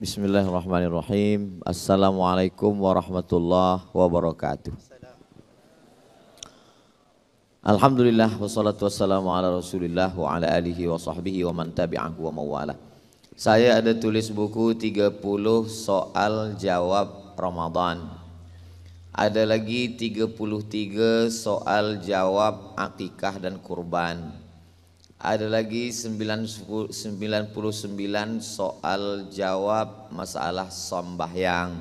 Bismillahirrahmanirrahim. Assalamualaikum warahmatullahi wabarakatuh. Alhamdulillah wassalatu wassalamu ala Rasulillah wa ala alihi wa sahbihi wa man tabi'ahu wa mawala. Saya ada tulis buku 30 soal jawab Ramadan. Ada lagi 33 soal jawab akikah dan kurban. Ada lagi 99 soal jawab masalah sombahyang.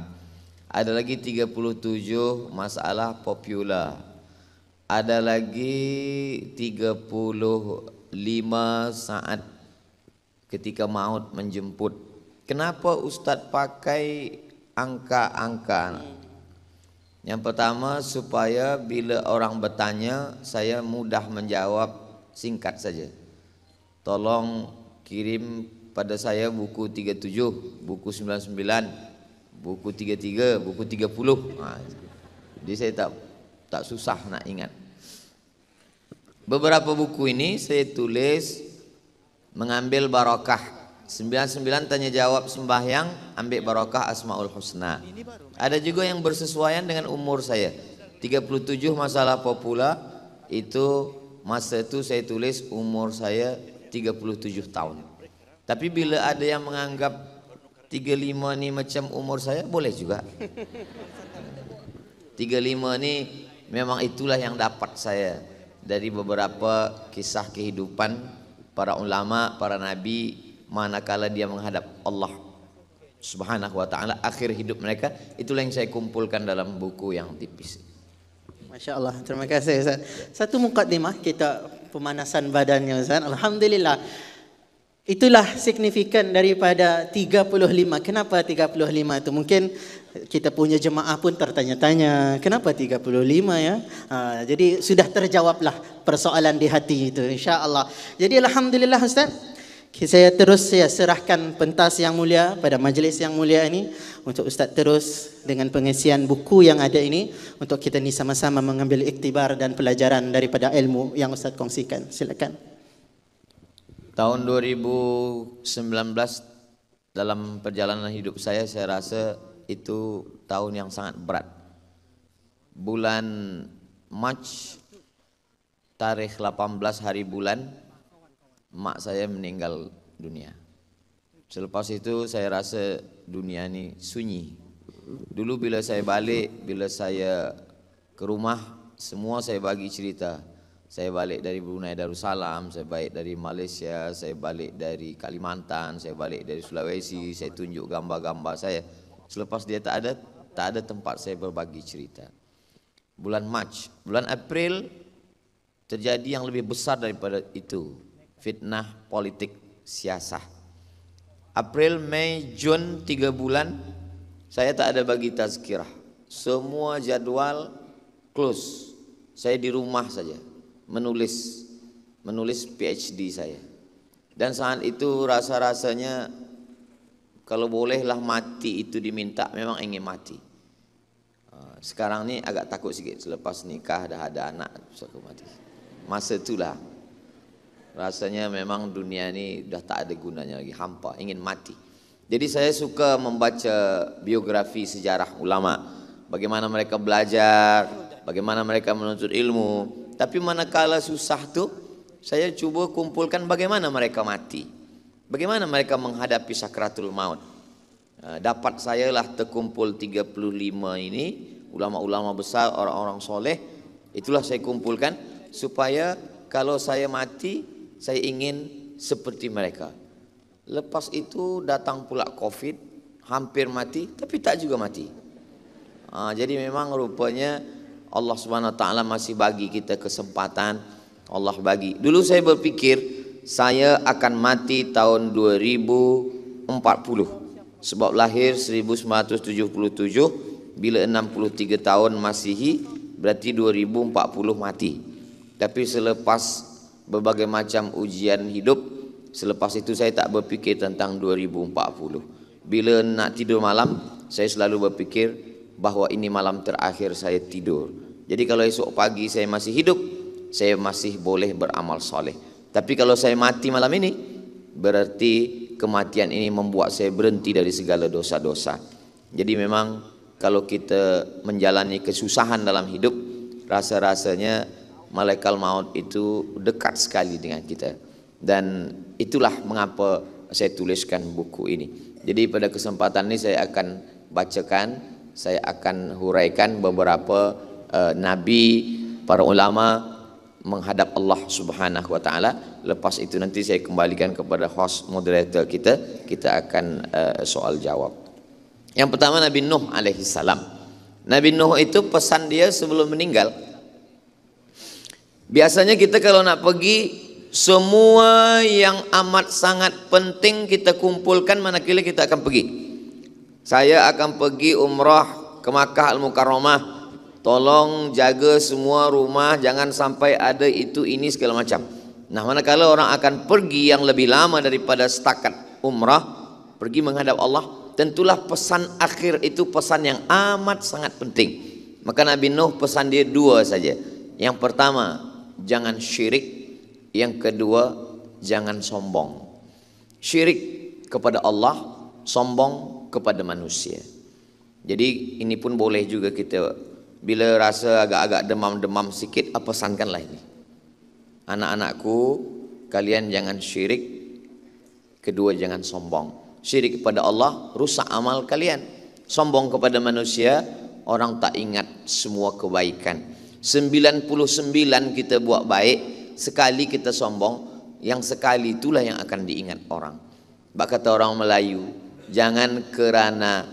Ada lagi 37 masalah popular. Ada lagi 35 saat ketika maut menjemput. Kenapa Ustadz pakai angka-angka? Yang pertama supaya bila orang bertanya saya mudah menjawab singkat saja tolong kirim pada saya buku 37, buku 99, buku 33, buku 30. Nah, jadi saya tak tak susah nak ingat. Beberapa buku ini saya tulis mengambil barokah 99 tanya jawab sembahyang ambil barokah Asmaul Husna. Ada juga yang bersesuaian dengan umur saya. 37 masalah popula itu masa itu saya tulis umur saya 37 tahun. Tapi bila ada yang menganggap 35 ini macam umur saya, boleh juga. 35 ini memang itulah yang dapat saya dari beberapa kisah kehidupan para ulama, para nabi manakala dia menghadap Allah Subhanahu wa taala akhir hidup mereka itulah yang saya kumpulkan dalam buku yang tipis. Masya Allah, terima kasih Ustaz. Satu mukadimah kita pemanasan badannya Ustaz. Alhamdulillah. Itulah signifikan daripada 35. Kenapa 35 itu? Mungkin kita punya jemaah pun tertanya-tanya, kenapa 35 ya? Ha, jadi sudah terjawablah persoalan di hati itu insya-Allah. Jadi alhamdulillah Ustaz, Saya terus saya serahkan pentas yang mulia pada majlis yang mulia ini untuk Ustaz terus dengan pengisian buku yang ada ini untuk kita ni sama-sama mengambil iktibar dan pelajaran daripada ilmu yang Ustaz kongsikan. Silakan. Tahun 2019 dalam perjalanan hidup saya saya rasa itu tahun yang sangat berat. Bulan Mac tarikh 18 hari bulan mak saya meninggal dunia. Selepas itu saya rasa dunia ini sunyi. Dulu bila saya balik, bila saya ke rumah, semua saya bagi cerita. Saya balik dari Brunei Darussalam, saya balik dari Malaysia, saya balik dari Kalimantan, saya balik dari Sulawesi, saya tunjuk gambar-gambar saya. Selepas dia tak ada, tak ada tempat saya berbagi cerita. Bulan Mac, bulan April terjadi yang lebih besar daripada itu. fitnah politik siasah. April, Mei, Jun tiga bulan saya tak ada bagi tazkirah. Semua jadwal close. Saya di rumah saja menulis menulis PhD saya. Dan saat itu rasa-rasanya kalau bolehlah mati itu diminta memang ingin mati. Eh, sekarang ini agak takut sikit selepas nikah dah ada anak mati. Masa itulah rasanya memang dunia ini udah tak ada gunanya lagi, hampa, ingin mati. Jadi saya suka membaca biografi sejarah ulama, bagaimana mereka belajar, bagaimana mereka menuntut ilmu. Tapi manakala susah tuh, saya coba kumpulkan bagaimana mereka mati, bagaimana mereka menghadapi sakratul maut. Eh, dapat sayalah terkumpul 35 ini, ulama-ulama besar, orang-orang soleh, itulah saya kumpulkan supaya kalau saya mati saya ingin seperti mereka. Lepas itu datang pula COVID, hampir mati, tapi tak juga mati. Ha, jadi memang rupanya Allah Swt masih bagi kita kesempatan. Allah bagi. Dulu saya berpikir saya akan mati tahun 2040. Sebab lahir 1977, bila 63 tahun Masih berarti 2040 mati. Tapi selepas berbagai macam ujian hidup selepas itu saya tak berpikir tentang 2040 bila nak tidur malam saya selalu berpikir bahwa ini malam terakhir saya tidur jadi kalau esok pagi saya masih hidup saya masih boleh beramal soleh tapi kalau saya mati malam ini berarti kematian ini membuat saya berhenti dari segala dosa-dosa jadi memang kalau kita menjalani kesusahan dalam hidup rasa-rasanya malaikat maut itu dekat sekali dengan kita dan itulah mengapa saya tuliskan buku ini jadi pada kesempatan ini saya akan bacakan saya akan huraikan beberapa uh, nabi para ulama menghadap Allah Subhanahu wa taala lepas itu nanti saya kembalikan kepada host moderator kita kita akan uh, soal jawab yang pertama nabi nuh alaihi salam nabi nuh itu pesan dia sebelum meninggal Biasanya kita kalau nak pergi semua yang amat sangat penting kita kumpulkan mana manakala kita akan pergi. Saya akan pergi umrah ke Makkah Al Mukarramah. Tolong jaga semua rumah jangan sampai ada itu ini segala macam. Nah, mana manakala orang akan pergi yang lebih lama daripada setakat umrah, pergi menghadap Allah, tentulah pesan akhir itu pesan yang amat sangat penting. Maka Nabi Nuh pesan dia dua saja. Yang pertama, jangan syirik. Yang kedua, jangan sombong. Syirik kepada Allah, sombong kepada manusia. Jadi ini pun boleh juga kita bila rasa agak-agak demam-demam sikit, pesankanlah ini. Anak-anakku, kalian jangan syirik. Kedua, jangan sombong. Syirik kepada Allah, rusak amal kalian. Sombong kepada manusia, orang tak ingat semua kebaikan. 99 kita buat baik Sekali kita sombong Yang sekali itulah yang akan diingat orang Bak kata orang Melayu Jangan kerana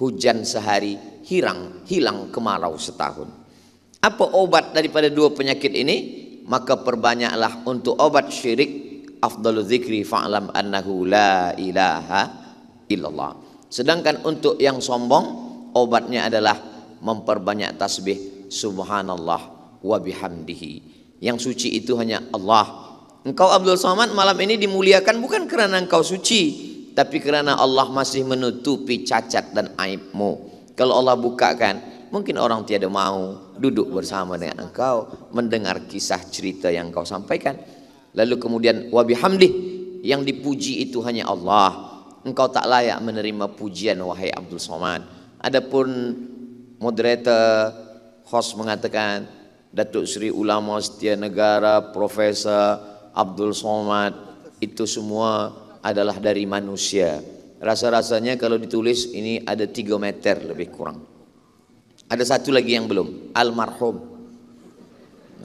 hujan sehari hilang hilang kemarau setahun Apa obat daripada dua penyakit ini? Maka perbanyaklah untuk obat syirik Afdalu zikri fa'alam annahu la ilaha illallah Sedangkan untuk yang sombong Obatnya adalah memperbanyak tasbih subhanallah wa bihamdihi. Yang suci itu hanya Allah. Engkau Abdul Somad malam ini dimuliakan bukan karena engkau suci, tapi karena Allah masih menutupi cacat dan aibmu. Kalau Allah bukakan, mungkin orang tiada mau duduk bersama dengan engkau, mendengar kisah cerita yang engkau sampaikan. Lalu kemudian wabihamdih, yang dipuji itu hanya Allah. Engkau tak layak menerima pujian wahai Abdul Somad. Adapun moderator, Khos mengatakan Datuk Seri Ulama Setia Negara, Profesor Abdul Somad, itu semua adalah dari manusia. Rasa-rasanya kalau ditulis ini ada 3 meter lebih kurang. Ada satu lagi yang belum, almarhum.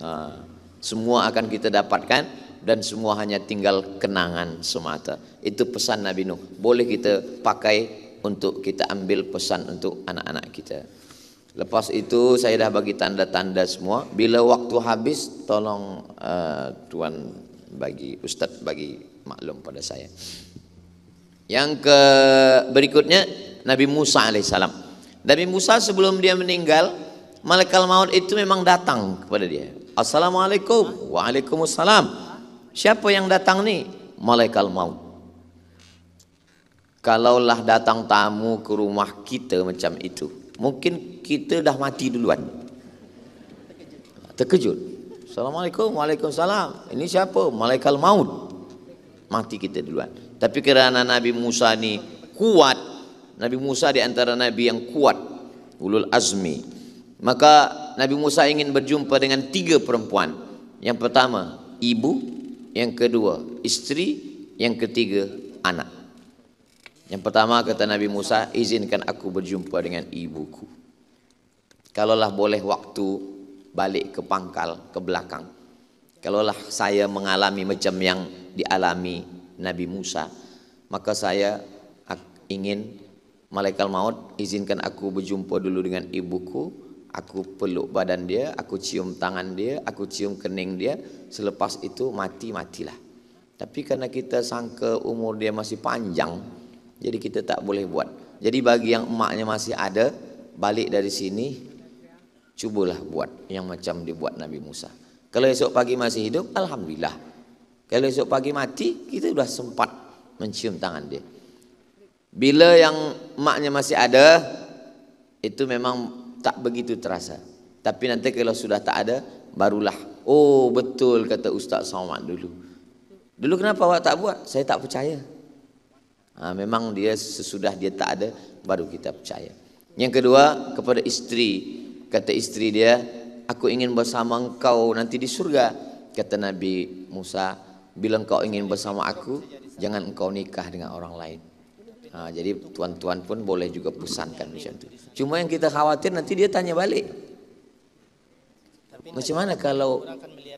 Nah, semua akan kita dapatkan dan semua hanya tinggal kenangan semata. Itu pesan Nabi Nuh. Boleh kita pakai untuk kita ambil pesan untuk anak-anak kita. Lepas itu saya dah bagi tanda-tanda semua. Bila waktu habis tolong uh, tuan bagi ustaz bagi maklum pada saya. Yang ke berikutnya Nabi Musa alaihissalam. Nabi Musa sebelum dia meninggal, malaikat maut itu memang datang kepada dia. Assalamualaikum. Waalaikumsalam. Siapa yang datang nih? Malaikat maut. Kalaulah datang tamu ke rumah kita macam itu, mungkin kita dah mati duluan. Terkejut. Assalamualaikum, Waalaikumsalam. Ini siapa? Malaikat maut. Mati kita duluan. Tapi kerana Nabi Musa ni kuat, Nabi Musa di antara Nabi yang kuat, ulul azmi. Maka Nabi Musa ingin berjumpa dengan tiga perempuan. Yang pertama, ibu. Yang kedua, isteri. Yang ketiga, anak. Yang pertama kata Nabi Musa, izinkan aku berjumpa dengan ibuku. Kalaulah boleh waktu balik ke pangkal, ke belakang. Kalaulah saya mengalami macam yang dialami Nabi Musa, maka saya ingin malaikat maut izinkan aku berjumpa dulu dengan ibuku. Aku peluk badan dia, aku cium tangan dia, aku cium kening dia. Selepas itu mati matilah. Tapi karena kita sangka umur dia masih panjang, Jadi kita tak boleh buat. Jadi bagi yang emaknya masih ada, balik dari sini, cubalah buat yang macam dibuat Nabi Musa. Kalau esok pagi masih hidup, Alhamdulillah. Kalau esok pagi mati, kita sudah sempat mencium tangan dia. Bila yang emaknya masih ada, itu memang tak begitu terasa. Tapi nanti kalau sudah tak ada, barulah. Oh betul kata Ustaz Sawad dulu. Dulu kenapa awak tak buat? Saya tak percaya. Nah, memang dia sesudah dia tak ada baru kita percaya. Yang kedua kepada istri. Kata istri dia, aku ingin bersama engkau nanti di surga. Kata Nabi Musa, bila engkau ingin bersama aku, jangan engkau nikah dengan orang lain. Nah, jadi tuan-tuan pun boleh juga pesankan macam itu. Cuma yang kita khawatir nanti dia tanya balik. Macam mana kalau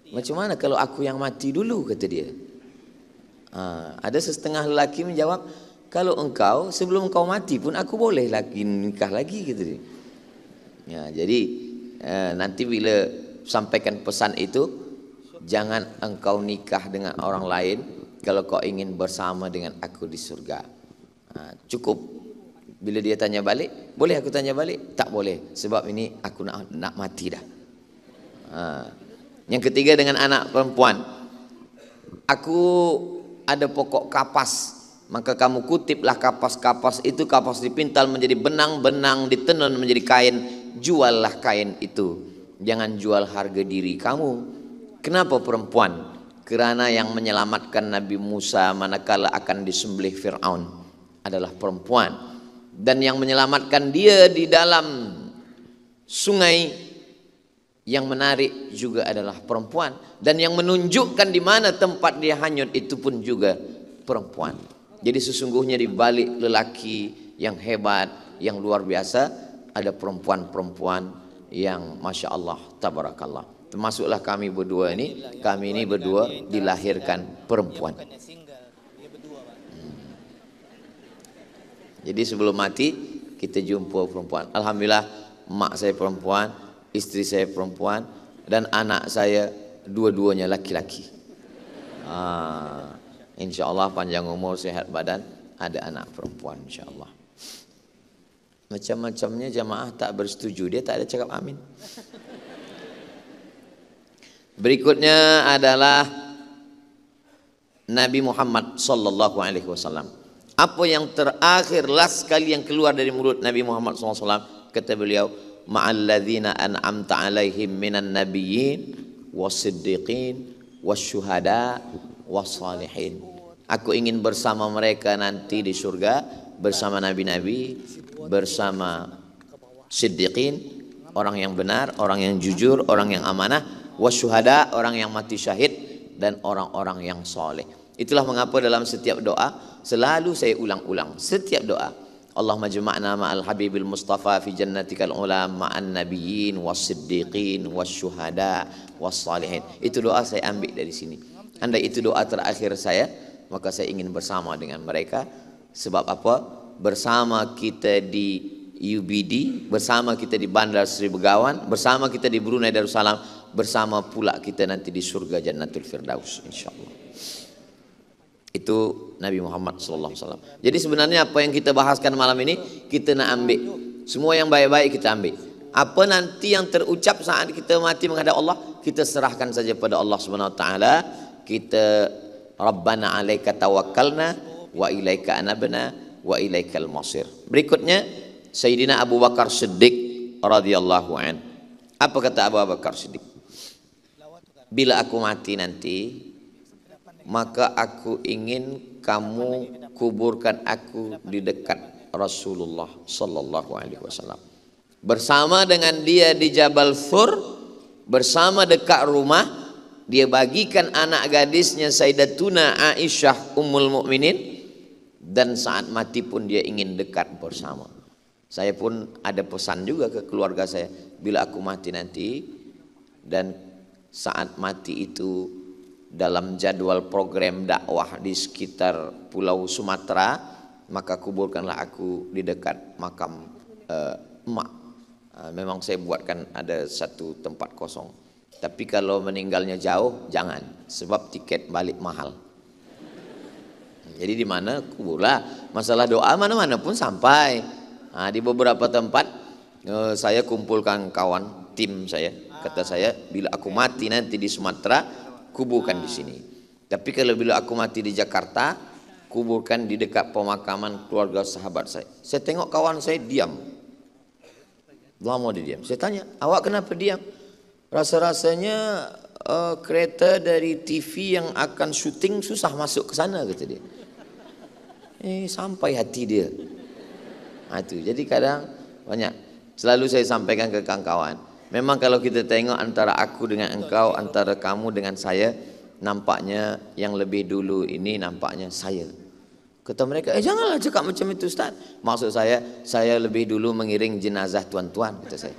macam mana kalau aku yang mati dulu kata dia. Ah, ada setengah lelaki menjawab, kalau engkau sebelum kau mati pun aku boleh lagi nikah lagi gitu ya jadi eh, nanti bila sampaikan pesan itu jangan engkau nikah dengan orang lain kalau kau ingin bersama dengan aku di surga nah, ha, cukup bila dia tanya balik boleh aku tanya balik tak boleh sebab ini aku nak nak mati dah nah, ha. yang ketiga dengan anak perempuan aku ada pokok kapas maka kamu kutiplah kapas-kapas itu kapas dipintal menjadi benang-benang ditenun menjadi kain juallah kain itu jangan jual harga diri kamu kenapa perempuan kerana yang menyelamatkan Nabi Musa manakala akan disembelih Fir'aun adalah perempuan dan yang menyelamatkan dia di dalam sungai yang menarik juga adalah perempuan dan yang menunjukkan di mana tempat dia hanyut itu pun juga perempuan jadi sesungguhnya di balik lelaki yang hebat, yang luar biasa, ada perempuan-perempuan yang masya Allah, tabarakallah. Termasuklah kami berdua ini, kami ini berdua dilahirkan perempuan. Hmm. Jadi sebelum mati kita jumpa perempuan. Alhamdulillah, mak saya perempuan, istri saya perempuan, dan anak saya dua-duanya laki-laki. Ah. Insya Allah panjang umur, sehat badan, ada anak perempuan insya Allah. Macam-macamnya jamaah tak bersetuju, dia tak ada cakap amin. Berikutnya adalah Nabi Muhammad sallallahu alaihi wasallam. Apa yang terakhir last sekali yang keluar dari mulut Nabi Muhammad SAW kata beliau ma'alladzina an'amta alaihim minan nabiyyin wasiddiqin wasyuhada wassalihin. Aku ingin bersama mereka nanti di surga bersama nabi-nabi, bersama siddiqin, orang yang benar, orang yang jujur, orang yang amanah, wasyuhada, orang yang mati syahid dan orang-orang yang soleh. Itulah mengapa dalam setiap doa selalu saya ulang-ulang setiap doa. Allahumma nama ma'al habibil mustafa fi jannatikal ula ma'an nabiyyin was siddiqin was syuhada was salihin. Itu doa saya ambil dari sini. Anda itu doa terakhir saya, maka saya ingin bersama dengan mereka. Sebab apa? Bersama kita di UBD, bersama kita di Bandar Sri Begawan, bersama kita di Brunei Darussalam, bersama pula kita nanti di surga Jannatul Firdaus insyaallah. Itu Nabi Muhammad SAW. Jadi sebenarnya apa yang kita bahaskan malam ini kita nak ambil. Semua yang baik-baik kita ambil. Apa nanti yang terucap saat kita mati menghadap Allah, kita serahkan saja pada Allah Subhanahu wa taala kita Rabbana alaika tawakkalna wa ilaika anabna wa ilaikal masir. Berikutnya Sayyidina Abu Bakar Siddiq radhiyallahu an. Apa kata Abu Bakar Siddiq? Bila aku mati nanti maka aku ingin kamu kuburkan aku di dekat Rasulullah sallallahu alaihi wasallam. Bersama dengan dia di Jabal Thur, bersama dekat rumah dia bagikan anak gadisnya Sayyidatuna Aisyah Ummul Mukminin dan saat mati pun dia ingin dekat bersama. Saya pun ada pesan juga ke keluarga saya, bila aku mati nanti dan saat mati itu dalam jadwal program dakwah di sekitar Pulau Sumatera, maka kuburkanlah aku di dekat makam uh, emak. Uh, memang saya buatkan ada satu tempat kosong tapi kalau meninggalnya jauh, jangan. Sebab tiket balik mahal. Jadi di mana pula masalah doa mana-mana pun sampai. Nah, di beberapa tempat eh, saya kumpulkan kawan tim saya. Kata saya, bila aku mati nanti di Sumatera, kuburkan di sini. Tapi kalau bila aku mati di Jakarta, kuburkan di dekat pemakaman keluarga sahabat saya. Saya tengok kawan saya diam. Lama dia diam. Saya tanya, awak kenapa diam? Rasa-rasanya uh, kereta dari TV yang akan syuting susah masuk ke sana kata dia. Eh sampai hati dia. Nah, itu. Jadi kadang banyak selalu saya sampaikan ke kawan-kawan. Memang kalau kita tengok antara aku dengan engkau, antara kamu dengan saya, nampaknya yang lebih dulu ini nampaknya saya. Kata mereka, eh janganlah cakap macam itu Ustaz. Maksud saya, saya lebih dulu mengiring jenazah tuan-tuan, kata saya.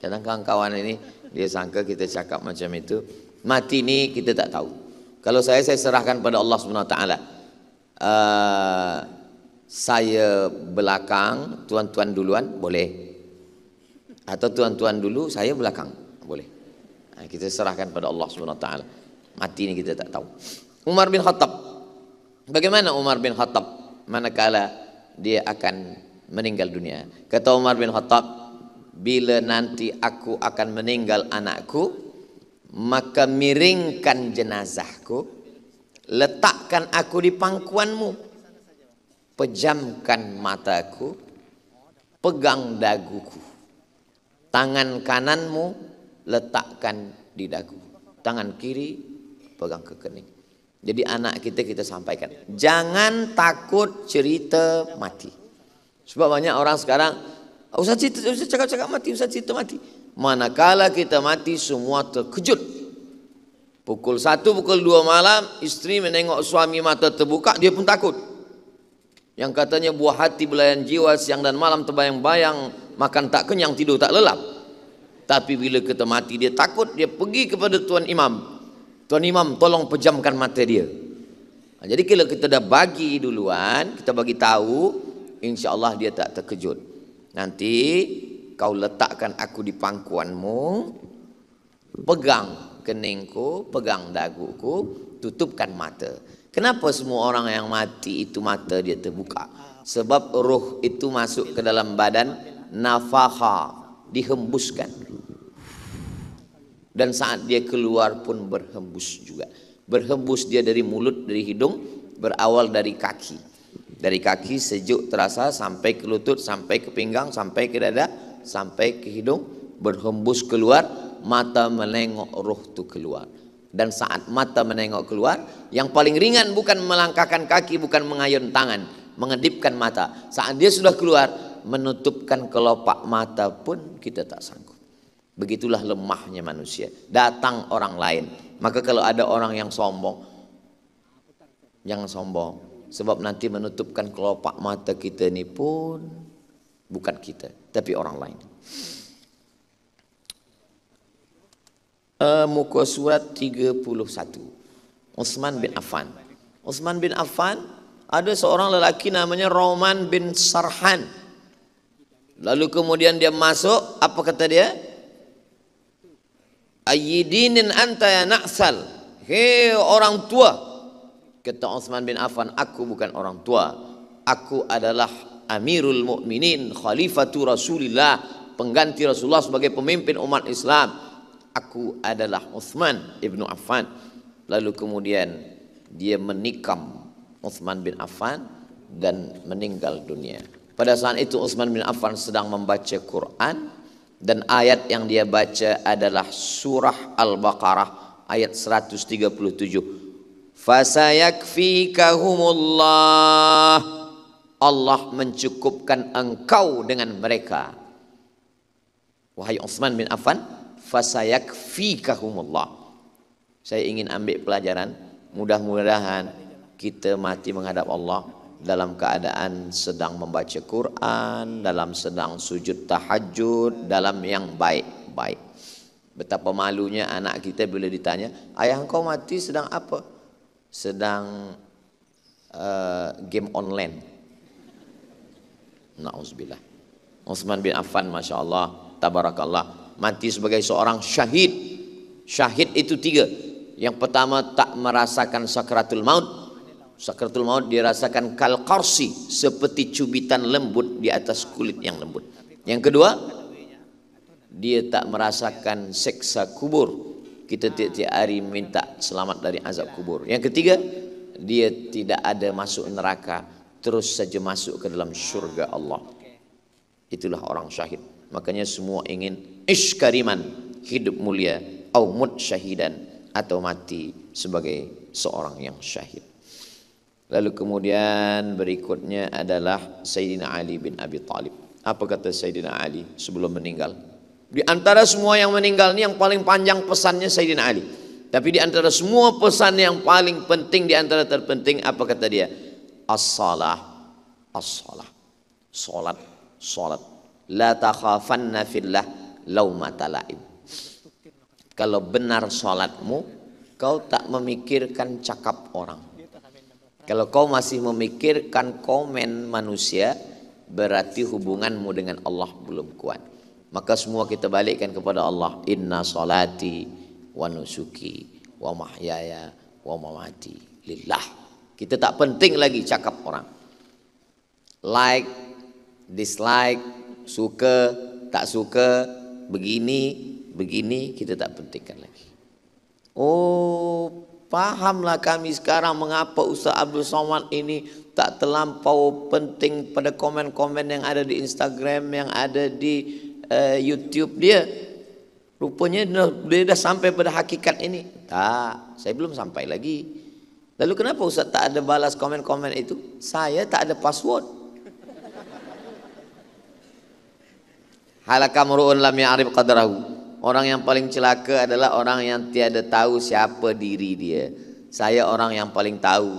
Kadang kawan-kawan ini dia sangka kita cakap macam itu. Mati ni kita tak tahu. Kalau saya saya serahkan pada Allah Subhanahu taala. Uh, saya belakang, tuan-tuan duluan boleh. Atau tuan-tuan dulu, saya belakang boleh. Uh, kita serahkan pada Allah Subhanahu taala. Mati ni kita tak tahu. Umar bin Khattab. Bagaimana Umar bin Khattab manakala dia akan meninggal dunia? Kata Umar bin Khattab, bila nanti aku akan meninggal anakku, maka miringkan jenazahku, letakkan aku di pangkuanmu, pejamkan mataku, pegang daguku, tangan kananmu letakkan di dagu, tangan kiri pegang ke kening. Jadi anak kita kita sampaikan, jangan takut cerita mati. Sebab banyak orang sekarang Ustaz cerita, Ustaz cakap-cakap mati, Ustaz cerita mati. Manakala kita mati semua terkejut. Pukul satu, pukul dua malam, istri menengok suami mata terbuka, dia pun takut. Yang katanya buah hati belayan jiwa siang dan malam terbayang-bayang, makan tak kenyang, tidur tak lelap. Tapi bila kita mati, dia takut, dia pergi kepada Tuan Imam. Tuan Imam, tolong pejamkan mata dia. Jadi kalau kita dah bagi duluan, kita bagi tahu, insya Allah dia tak terkejut. Nanti kau letakkan aku di pangkuanmu, pegang keningku, pegang daguku, tutupkan mata. Kenapa semua orang yang mati itu mata dia terbuka? Sebab ruh itu masuk ke dalam badan nafaha, dihembuskan. Dan saat dia keluar pun berhembus juga. Berhembus dia dari mulut, dari hidung, berawal dari kaki. Dari kaki sejuk terasa sampai ke lutut, sampai ke pinggang, sampai ke dada, sampai ke hidung, berhembus keluar, mata menengok ruh itu keluar. Dan saat mata menengok keluar, yang paling ringan bukan melangkahkan kaki, bukan mengayun tangan, mengedipkan mata. Saat dia sudah keluar, menutupkan kelopak mata pun kita tak sanggup. Begitulah lemahnya manusia. Datang orang lain. Maka kalau ada orang yang sombong, jangan sombong. Sebab nanti menutupkan kelopak mata kita ini pun bukan kita, tapi orang lain. Uh, muka surat 31. Utsman bin Affan. Utsman bin Affan ada seorang lelaki namanya Roman bin Sarhan. Lalu kemudian dia masuk, apa kata dia? Ayyidinin anta ya naksal. Hei orang tua, Kata Utsman bin Affan, aku bukan orang tua. Aku adalah Amirul Mukminin, Khalifatu Rasulillah, pengganti Rasulullah sebagai pemimpin umat Islam. Aku adalah Utsman ibnu Affan. Lalu kemudian dia menikam Utsman bin Affan dan meninggal dunia. Pada saat itu Utsman bin Affan sedang membaca Quran dan ayat yang dia baca adalah surah Al-Baqarah ayat 137. Fasayakfikahumullah. Allah mencukupkan engkau dengan mereka. Wahai Utsman bin Affan, fasayakfikahumullah. Saya ingin ambil pelajaran, mudah-mudahan kita mati menghadap Allah dalam keadaan sedang membaca Quran, dalam sedang sujud tahajud, dalam yang baik-baik. Betapa malunya anak kita bila ditanya, ayah engkau mati sedang apa? sedang uh, game online. Nauzubillah. Utsman bin Affan Masya Allah tabarakallah mati sebagai seorang syahid. Syahid itu tiga. Yang pertama tak merasakan sakratul maut. Sakratul maut dirasakan kal korsi seperti cubitan lembut di atas kulit yang lembut. Yang kedua dia tak merasakan seksa kubur Kita tiap-tiap hari minta selamat dari azab kubur. Yang ketiga, dia tidak ada masuk neraka, terus saja masuk ke dalam surga Allah. Itulah orang syahid. Makanya semua ingin iskariman, hidup mulia, au mut syahidan atau mati sebagai seorang yang syahid. Lalu kemudian berikutnya adalah Sayyidina Ali bin Abi Talib. Apa kata Sayyidina Ali sebelum meninggal? Di antara semua yang meninggal ini yang paling panjang pesannya Sayyidina Ali. Tapi di antara semua pesan yang paling penting di antara terpenting apa kata dia? As-salah. As-salah. Salat, salat. La takhafanna fillah laumata laim. Kalau benar salatmu, kau tak memikirkan cakap orang. Kalau kau masih memikirkan komen manusia, berarti hubunganmu dengan Allah belum kuat maka semua kita balikkan kepada Allah inna salati wa nusuki wa mahyaya wa mamati lillah kita tak penting lagi cakap orang like dislike suka tak suka begini begini kita tak pentingkan lagi oh Pahamlah kami sekarang mengapa Ustaz Abdul Somad ini tak terlampau penting pada komen-komen yang ada di Instagram, yang ada di Eh, YouTube dia rupanya dia, dah sampai pada hakikat ini tak saya belum sampai lagi lalu kenapa Ustaz tak ada balas komen-komen itu saya tak ada password halaka murun lam ya'rif qadarahu orang yang paling celaka adalah orang yang tiada tahu siapa diri dia saya orang yang paling tahu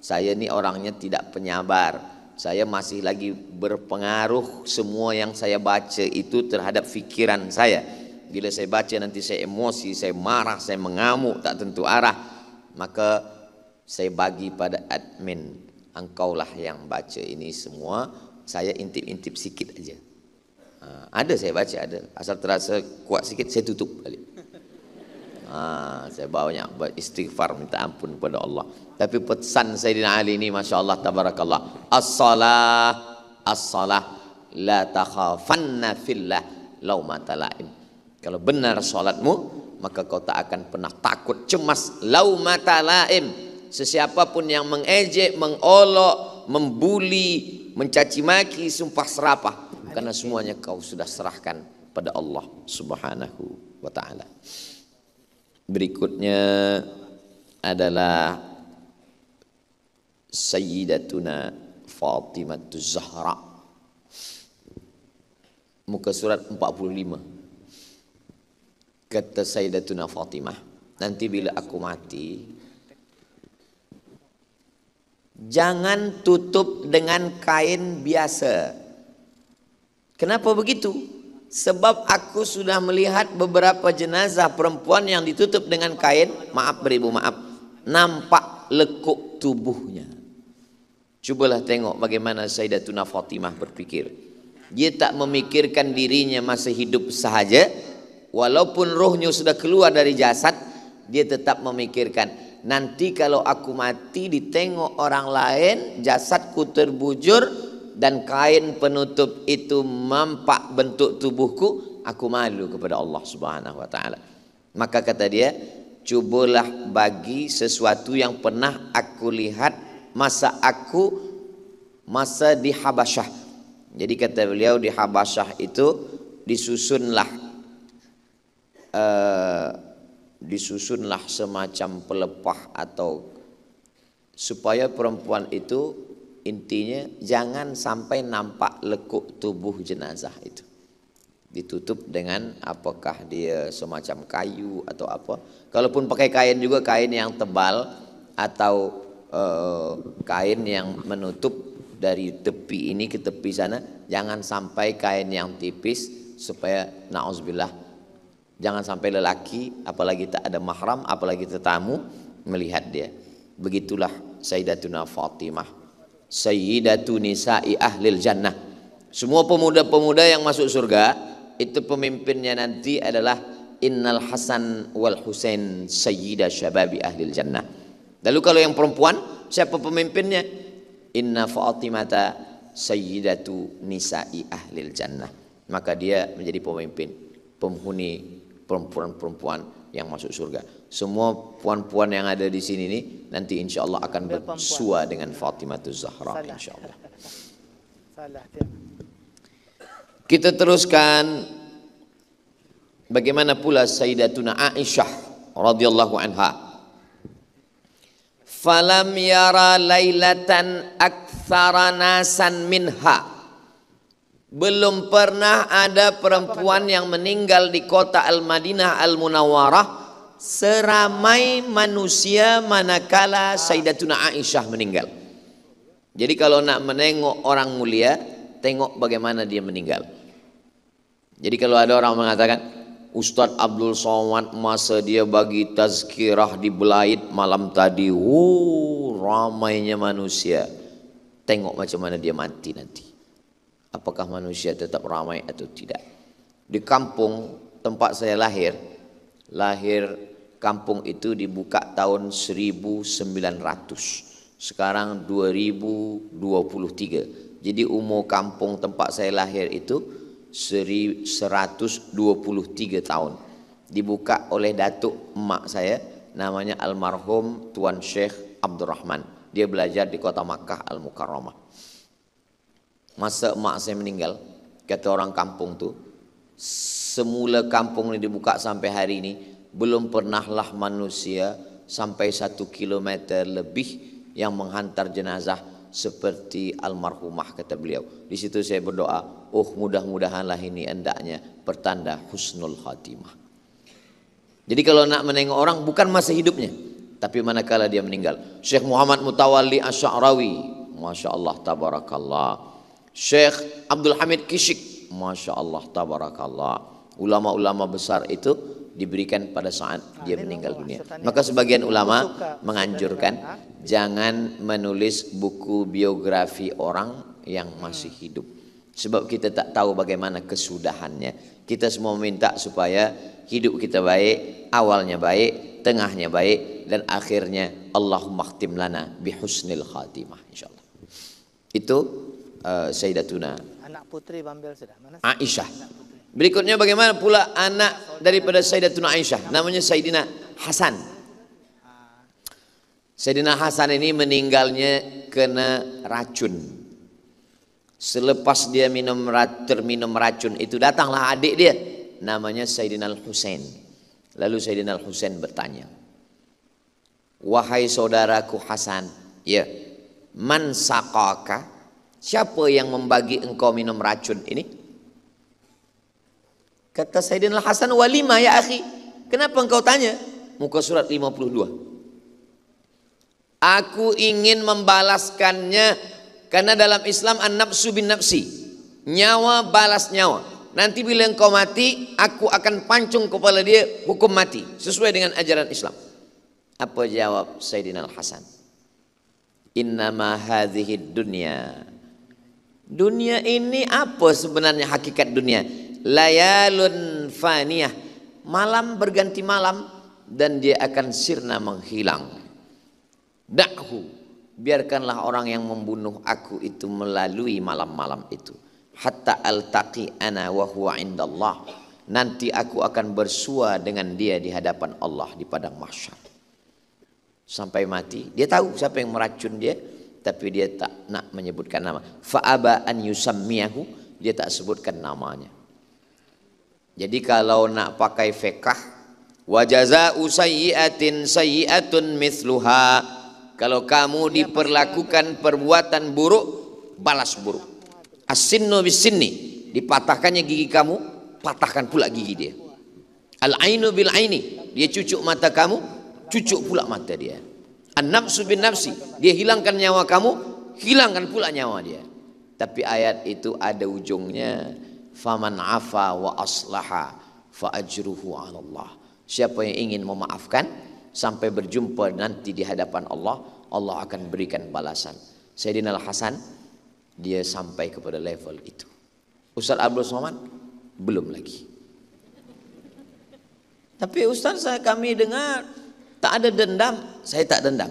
saya ini orangnya tidak penyabar saya masih lagi berpengaruh semua yang saya baca itu terhadap pikiran saya. Bila saya baca nanti saya emosi, saya marah, saya mengamuk, tak tentu arah. Maka saya bagi pada admin, engkaulah yang baca ini semua, saya intip-intip sikit aja. Ah, ada saya baca, ada. Asal terasa kuat sikit, saya tutup balik. Ah, saya banyak beristighfar minta ampun kepada Allah. Tapi pesan Sayyidina Ali ini Masya Allah tabarakallah. As-salah, as-salah, la takhafanna fillah laumata laim. Kalau benar sholatmu, maka kau tak akan pernah takut cemas mata laim. Sesiapapun yang mengejek, mengolok, membuli, mencaci maki, sumpah serapah. Karena semuanya kau sudah serahkan pada Allah subhanahu wa ta'ala berikutnya adalah Sayyidatuna Fatimah Zahra muka surat 45 kata Sayyidatuna Fatimah nanti bila aku mati jangan tutup dengan kain biasa kenapa begitu Sebab aku sudah melihat beberapa jenazah perempuan yang ditutup dengan kain, maaf beribu maaf, nampak lekuk tubuhnya. Cobalah tengok bagaimana Sayyidatuna Fatimah berpikir. Dia tak memikirkan dirinya masih hidup sahaja, walaupun rohnya sudah keluar dari jasad, dia tetap memikirkan, nanti kalau aku mati ditengok orang lain, jasadku terbujur, dan kain penutup itu mampak bentuk tubuhku, aku malu kepada Allah Subhanahu wa taala. Maka kata dia, cubalah bagi sesuatu yang pernah aku lihat masa aku masa di Habasyah. Jadi kata beliau di Habasyah itu disusunlah uh, disusunlah semacam pelepah atau supaya perempuan itu Intinya jangan sampai nampak lekuk tubuh jenazah itu. Ditutup dengan apakah dia semacam kayu atau apa. Kalaupun pakai kain juga kain yang tebal atau eh, kain yang menutup dari tepi ini ke tepi sana. Jangan sampai kain yang tipis supaya na'uzubillah Jangan sampai lelaki, apalagi tak ada mahram, apalagi tetamu melihat dia. Begitulah Sayyidatuna Fatimah sayyidatu nisa'i ahlil jannah. Semua pemuda-pemuda yang masuk surga itu pemimpinnya nanti adalah Innal Hasan wal Husain sayyida syababi ahlil jannah. Lalu kalau yang perempuan siapa pemimpinnya? Inna Fatimata sayyidatu nisa'i ahlil jannah. Maka dia menjadi pemimpin penghuni perempuan-perempuan yang masuk surga semua puan-puan yang ada di sini nih nanti insya Allah akan bersua dengan Fatimah Zahra insya Allah. Kita teruskan bagaimana pula Sayyidatuna Aisyah radhiyallahu anha. Falam yara lailatan aktsara nasan minha. Belum pernah ada perempuan yang meninggal di kota Al-Madinah al Munawwarah. seramai manusia manakala Sayyidatuna Aisyah meninggal. Jadi kalau nak menengok orang mulia, tengok bagaimana dia meninggal. Jadi kalau ada orang mengatakan, Ustaz Abdul Somad masa dia bagi tazkirah di Belait malam tadi, oh, ramainya manusia. Tengok macam mana dia mati nanti. Apakah manusia tetap ramai atau tidak. Di kampung tempat saya lahir, lahir kampung itu dibuka tahun 1900 sekarang 2023 jadi umur kampung tempat saya lahir itu 123 tahun dibuka oleh datuk emak saya namanya almarhum Tuan Syekh Abdurrahman dia belajar di kota Makkah Al-Mukarramah masa emak saya meninggal kata orang kampung tuh semula kampung ini dibuka sampai hari ini belum pernahlah manusia sampai satu kilometer lebih yang menghantar jenazah seperti almarhumah kata beliau. Di situ saya berdoa, oh mudah-mudahanlah ini endaknya pertanda husnul khatimah. Jadi kalau nak menengok orang bukan masa hidupnya, tapi manakala dia meninggal. Syekh Muhammad Mutawalli Asy'arawi, Masya Allah tabarakallah. Syekh Abdul Hamid Kishik, Masya Allah tabarakallah ulama-ulama besar itu diberikan pada saat nah, dia meninggal dunia. Maka sebagian ulama menganjurkan jangan menulis buku biografi orang yang masih hmm. hidup. Sebab kita tak tahu bagaimana kesudahannya. Kita semua minta supaya hidup kita baik, awalnya baik, tengahnya baik, dan akhirnya Allahumma khtim lana bihusnil khatimah. InsyaAllah. Itu uh, Sayyidatuna. Anak putri Bambel sudah. Mana? Aisyah. Berikutnya bagaimana pula anak daripada Sayyidatuna Aisyah namanya Sayyidina Hasan. Sayyidina Hasan ini meninggalnya kena racun. Selepas dia minum terminum racun itu datanglah adik dia namanya Sayyidina Al-Husain. Lalu Sayyidina Al-Husain bertanya, "Wahai saudaraku Hasan, ya, man Siapa yang membagi engkau minum racun ini?" Kata Sayyidina Hasan, walima ya akhi. Kenapa engkau tanya? Muka surat 52. Aku ingin membalaskannya karena dalam Islam an-nafsu bin nafsi. Nyawa balas nyawa. Nanti bila engkau mati, aku akan pancung kepala dia hukum mati. Sesuai dengan ajaran Islam. Apa jawab Sayyidina Al-Hasan? Innama hadhihi dunia. Dunia ini apa sebenarnya hakikat dunia? layalun faniyah malam berganti malam dan dia akan sirna menghilang dakhu biarkanlah orang yang membunuh aku itu melalui malam-malam itu hatta altaqi ana wa huwa indallah nanti aku akan bersua dengan dia di hadapan Allah di padang mahsyar sampai mati dia tahu siapa yang meracun dia tapi dia tak nak menyebutkan nama fa'aba an yusammiyahu dia tak sebutkan namanya jadi kalau nak pakai fekah wajaza jazaa'u sayyi'atin sayyi'atun mithluha kalau kamu iya, diperlakukan perbuatan buruk balas buruk. Asinno sinnu dipatahkannya gigi kamu patahkan pula gigi dia. Al-ainu bil aini dia cucuk mata kamu cucuk pula mata dia. An-nafsu bin nafsi dia hilangkan nyawa kamu hilangkan pula nyawa dia. Tapi ayat itu ada ujungnya faman afa wa aslaha fa ajruhu ala Allah. Siapa yang ingin memaafkan sampai berjumpa nanti di hadapan Allah, Allah akan berikan balasan. Sayyidina Al-Hasan dia sampai kepada level itu. Ustaz Abdul Somad belum lagi. Tapi Ustaz saya kami dengar tak ada dendam, saya tak dendam.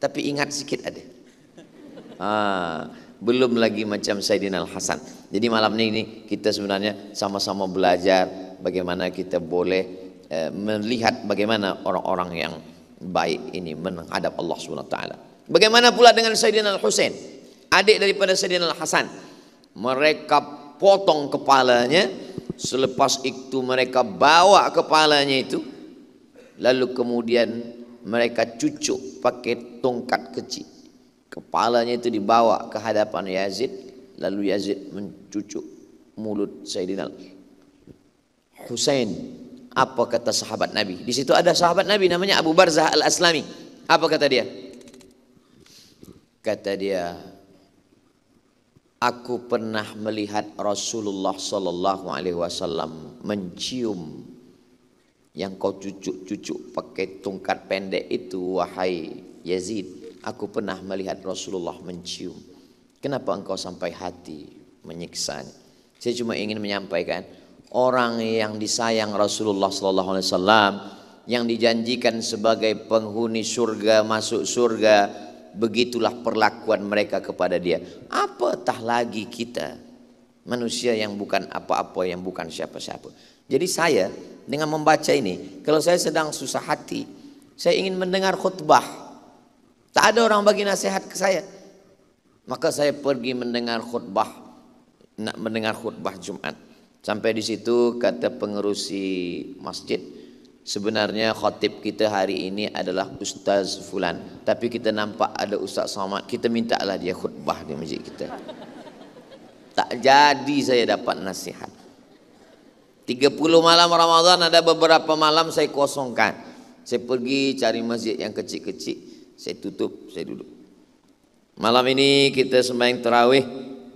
Tapi ingat sikit ada. Ah, belum lagi macam Sayyidina Al-Hasan. Jadi malam ini kita sebenarnya sama-sama belajar bagaimana kita boleh eh, melihat bagaimana orang-orang yang baik ini menghadap Allah Subhanahu taala. Bagaimana pula dengan Sayyidina Al-Husain, adik daripada Sayyidina Al-Hasan? Mereka potong kepalanya, selepas itu mereka bawa kepalanya itu lalu kemudian mereka cucuk pakai tongkat kecil Kepalanya itu dibawa ke hadapan Yazid, lalu Yazid mencucuk mulut Sayyidina Husain. Apa kata sahabat Nabi? Di situ ada sahabat Nabi namanya Abu Barzah Al-Aslami. Apa kata dia? Kata dia, aku pernah melihat Rasulullah sallallahu alaihi wasallam mencium yang kau cucuk-cucuk pakai tongkat pendek itu wahai Yazid aku pernah melihat Rasulullah mencium. Kenapa engkau sampai hati menyiksanya? Saya cuma ingin menyampaikan orang yang disayang Rasulullah sallallahu alaihi wasallam yang dijanjikan sebagai penghuni surga, masuk surga, begitulah perlakuan mereka kepada dia. Apatah lagi kita manusia yang bukan apa-apa, yang bukan siapa-siapa. Jadi saya dengan membaca ini, kalau saya sedang susah hati, saya ingin mendengar khutbah Tak ada orang bagi nasihat ke saya. Maka saya pergi mendengar khutbah nak mendengar khutbah Jumat. Sampai di situ kata pengerusi masjid, sebenarnya khutib kita hari ini adalah Ustaz Fulan. Tapi kita nampak ada Ustaz Samad, kita mintalah dia khutbah di masjid kita. Tak jadi saya dapat nasihat. 30 malam Ramadan ada beberapa malam saya kosongkan. Saya pergi cari masjid yang kecil-kecil. Saya tutup, saya duduk. Malam ini kita sembahyang terawih,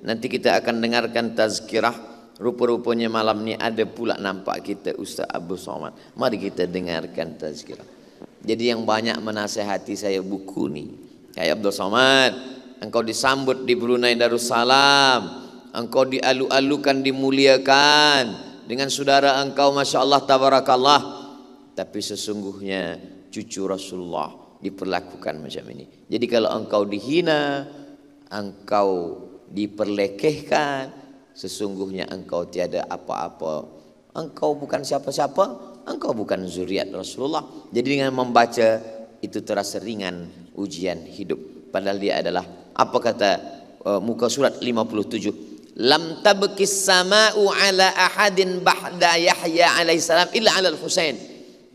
nanti kita akan dengarkan tazkirah. Rupa-rupanya malam ini ada pula nampak kita Ustaz Abu Somad. Mari kita dengarkan tazkirah. Jadi yang banyak menasehati saya buku ni. Kayak Abdul Somad, engkau disambut di Brunei Darussalam. Engkau dialu-alukan, dimuliakan dengan saudara engkau Masya Allah Tabarakallah. Tapi sesungguhnya cucu Rasulullah diperlakukan macam ini. Jadi kalau engkau dihina, engkau diperlekehkan, sesungguhnya engkau tiada apa-apa. Engkau bukan siapa-siapa, engkau bukan zuriat Rasulullah. Jadi dengan membaca itu terasa ringan ujian hidup. Padahal dia adalah apa kata uh, muka surat 57 lam tabkis sama'u ala ahadin ba'da Yahya alaihissalam illa ala al-Husain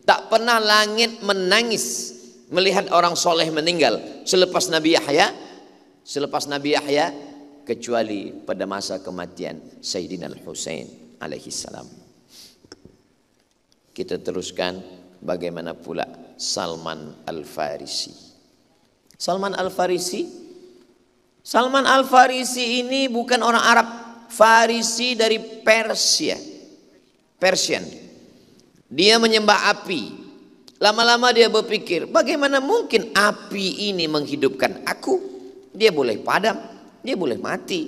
tak pernah langit menangis melihat orang soleh meninggal selepas Nabi Yahya selepas Nabi Yahya kecuali pada masa kematian Sayyidina Al-Husain alaihi salam. Kita teruskan bagaimana pula Salman Al-Farisi. Salman Al-Farisi Salman Al-Farisi ini bukan orang Arab, Farisi dari Persia. Persian. Dia menyembah api, Lama-lama dia berpikir, bagaimana mungkin api ini menghidupkan aku? Dia boleh padam, dia boleh mati.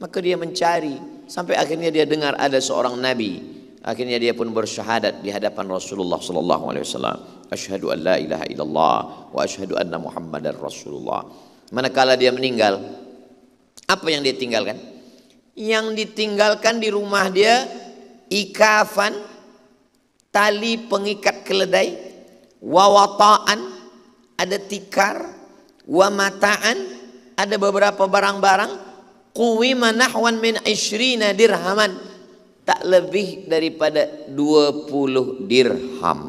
Maka dia mencari sampai akhirnya dia dengar ada seorang nabi. Akhirnya dia pun bersyahadat di hadapan Rasulullah sallallahu alaihi wasallam, asyhadu an la ilaha illallah wa asyhadu anna muhammadar rasulullah. Manakala dia meninggal, apa yang dia tinggalkan? Yang ditinggalkan di rumah dia ikafan tali pengikat keledai, wawataan, ada tikar, wamataan, ada beberapa barang-barang, kuwima nahwan min ishrina dirhaman, tak lebih daripada 20 dirham.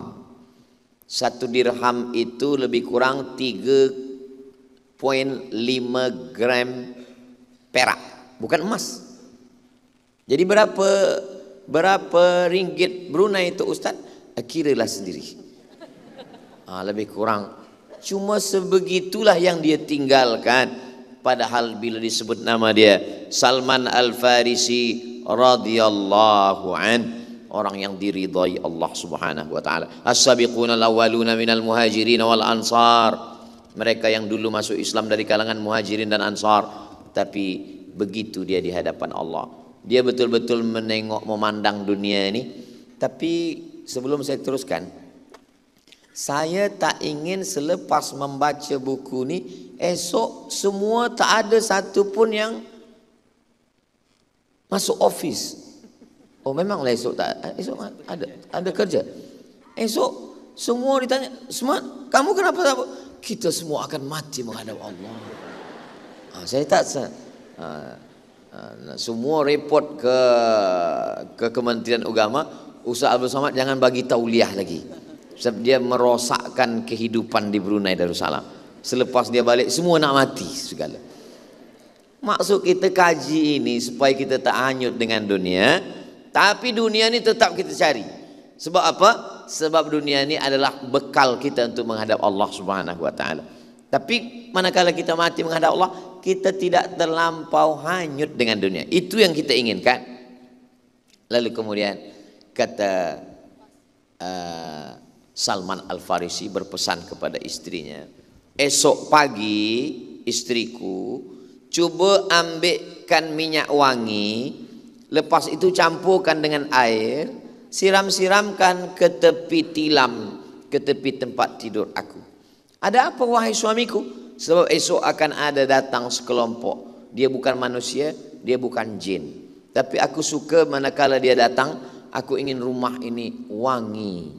Satu dirham itu lebih kurang 3.5 gram perak, bukan emas. Jadi berapa berapa ringgit Brunei itu Ustaz? Eh, kiralah sendiri. Ha, lebih kurang. Cuma sebegitulah yang dia tinggalkan. Padahal bila disebut nama dia Salman Al Farisi radhiyallahu an orang yang diridhai Allah Subhanahu wa taala. As-sabiquna al-awwaluna minal muhajirin wal ansar. Mereka yang dulu masuk Islam dari kalangan muhajirin dan ansar tapi begitu dia di hadapan Allah dia betul-betul menengok memandang dunia ini. Tapi sebelum saya teruskan, saya tak ingin selepas membaca buku ini, esok semua tak ada satu pun yang masuk office. Oh memang lah esok tak eh, esok ada ada kerja. Esok semua ditanya, semua kamu kenapa tak kita semua akan mati menghadap Allah. Ah, saya tak ah, Ah, semua report ke ke Kementerian Agama, Ustaz Abdul Somad jangan bagi tauliah lagi. Sebab dia merosakkan kehidupan di Brunei Darussalam. Selepas dia balik semua nak mati segala. Maksud kita kaji ini supaya kita tak hanyut dengan dunia, tapi dunia ni tetap kita cari. Sebab apa? Sebab dunia ini adalah bekal kita untuk menghadap Allah Subhanahu Wa Taala. Tapi manakala kita mati menghadap Allah, kita tidak terlampau hanyut dengan dunia. Itu yang kita inginkan. Lalu kemudian kata uh, Salman Al Farisi berpesan kepada istrinya, esok pagi istriku coba ambilkan minyak wangi, lepas itu campurkan dengan air, siram-siramkan ke tepi tilam, ke tepi tempat tidur aku. Ada apa wahai suamiku? Sebab esok akan ada datang sekelompok. Dia bukan manusia, dia bukan jin. Tapi aku suka manakala dia datang, aku ingin rumah ini wangi.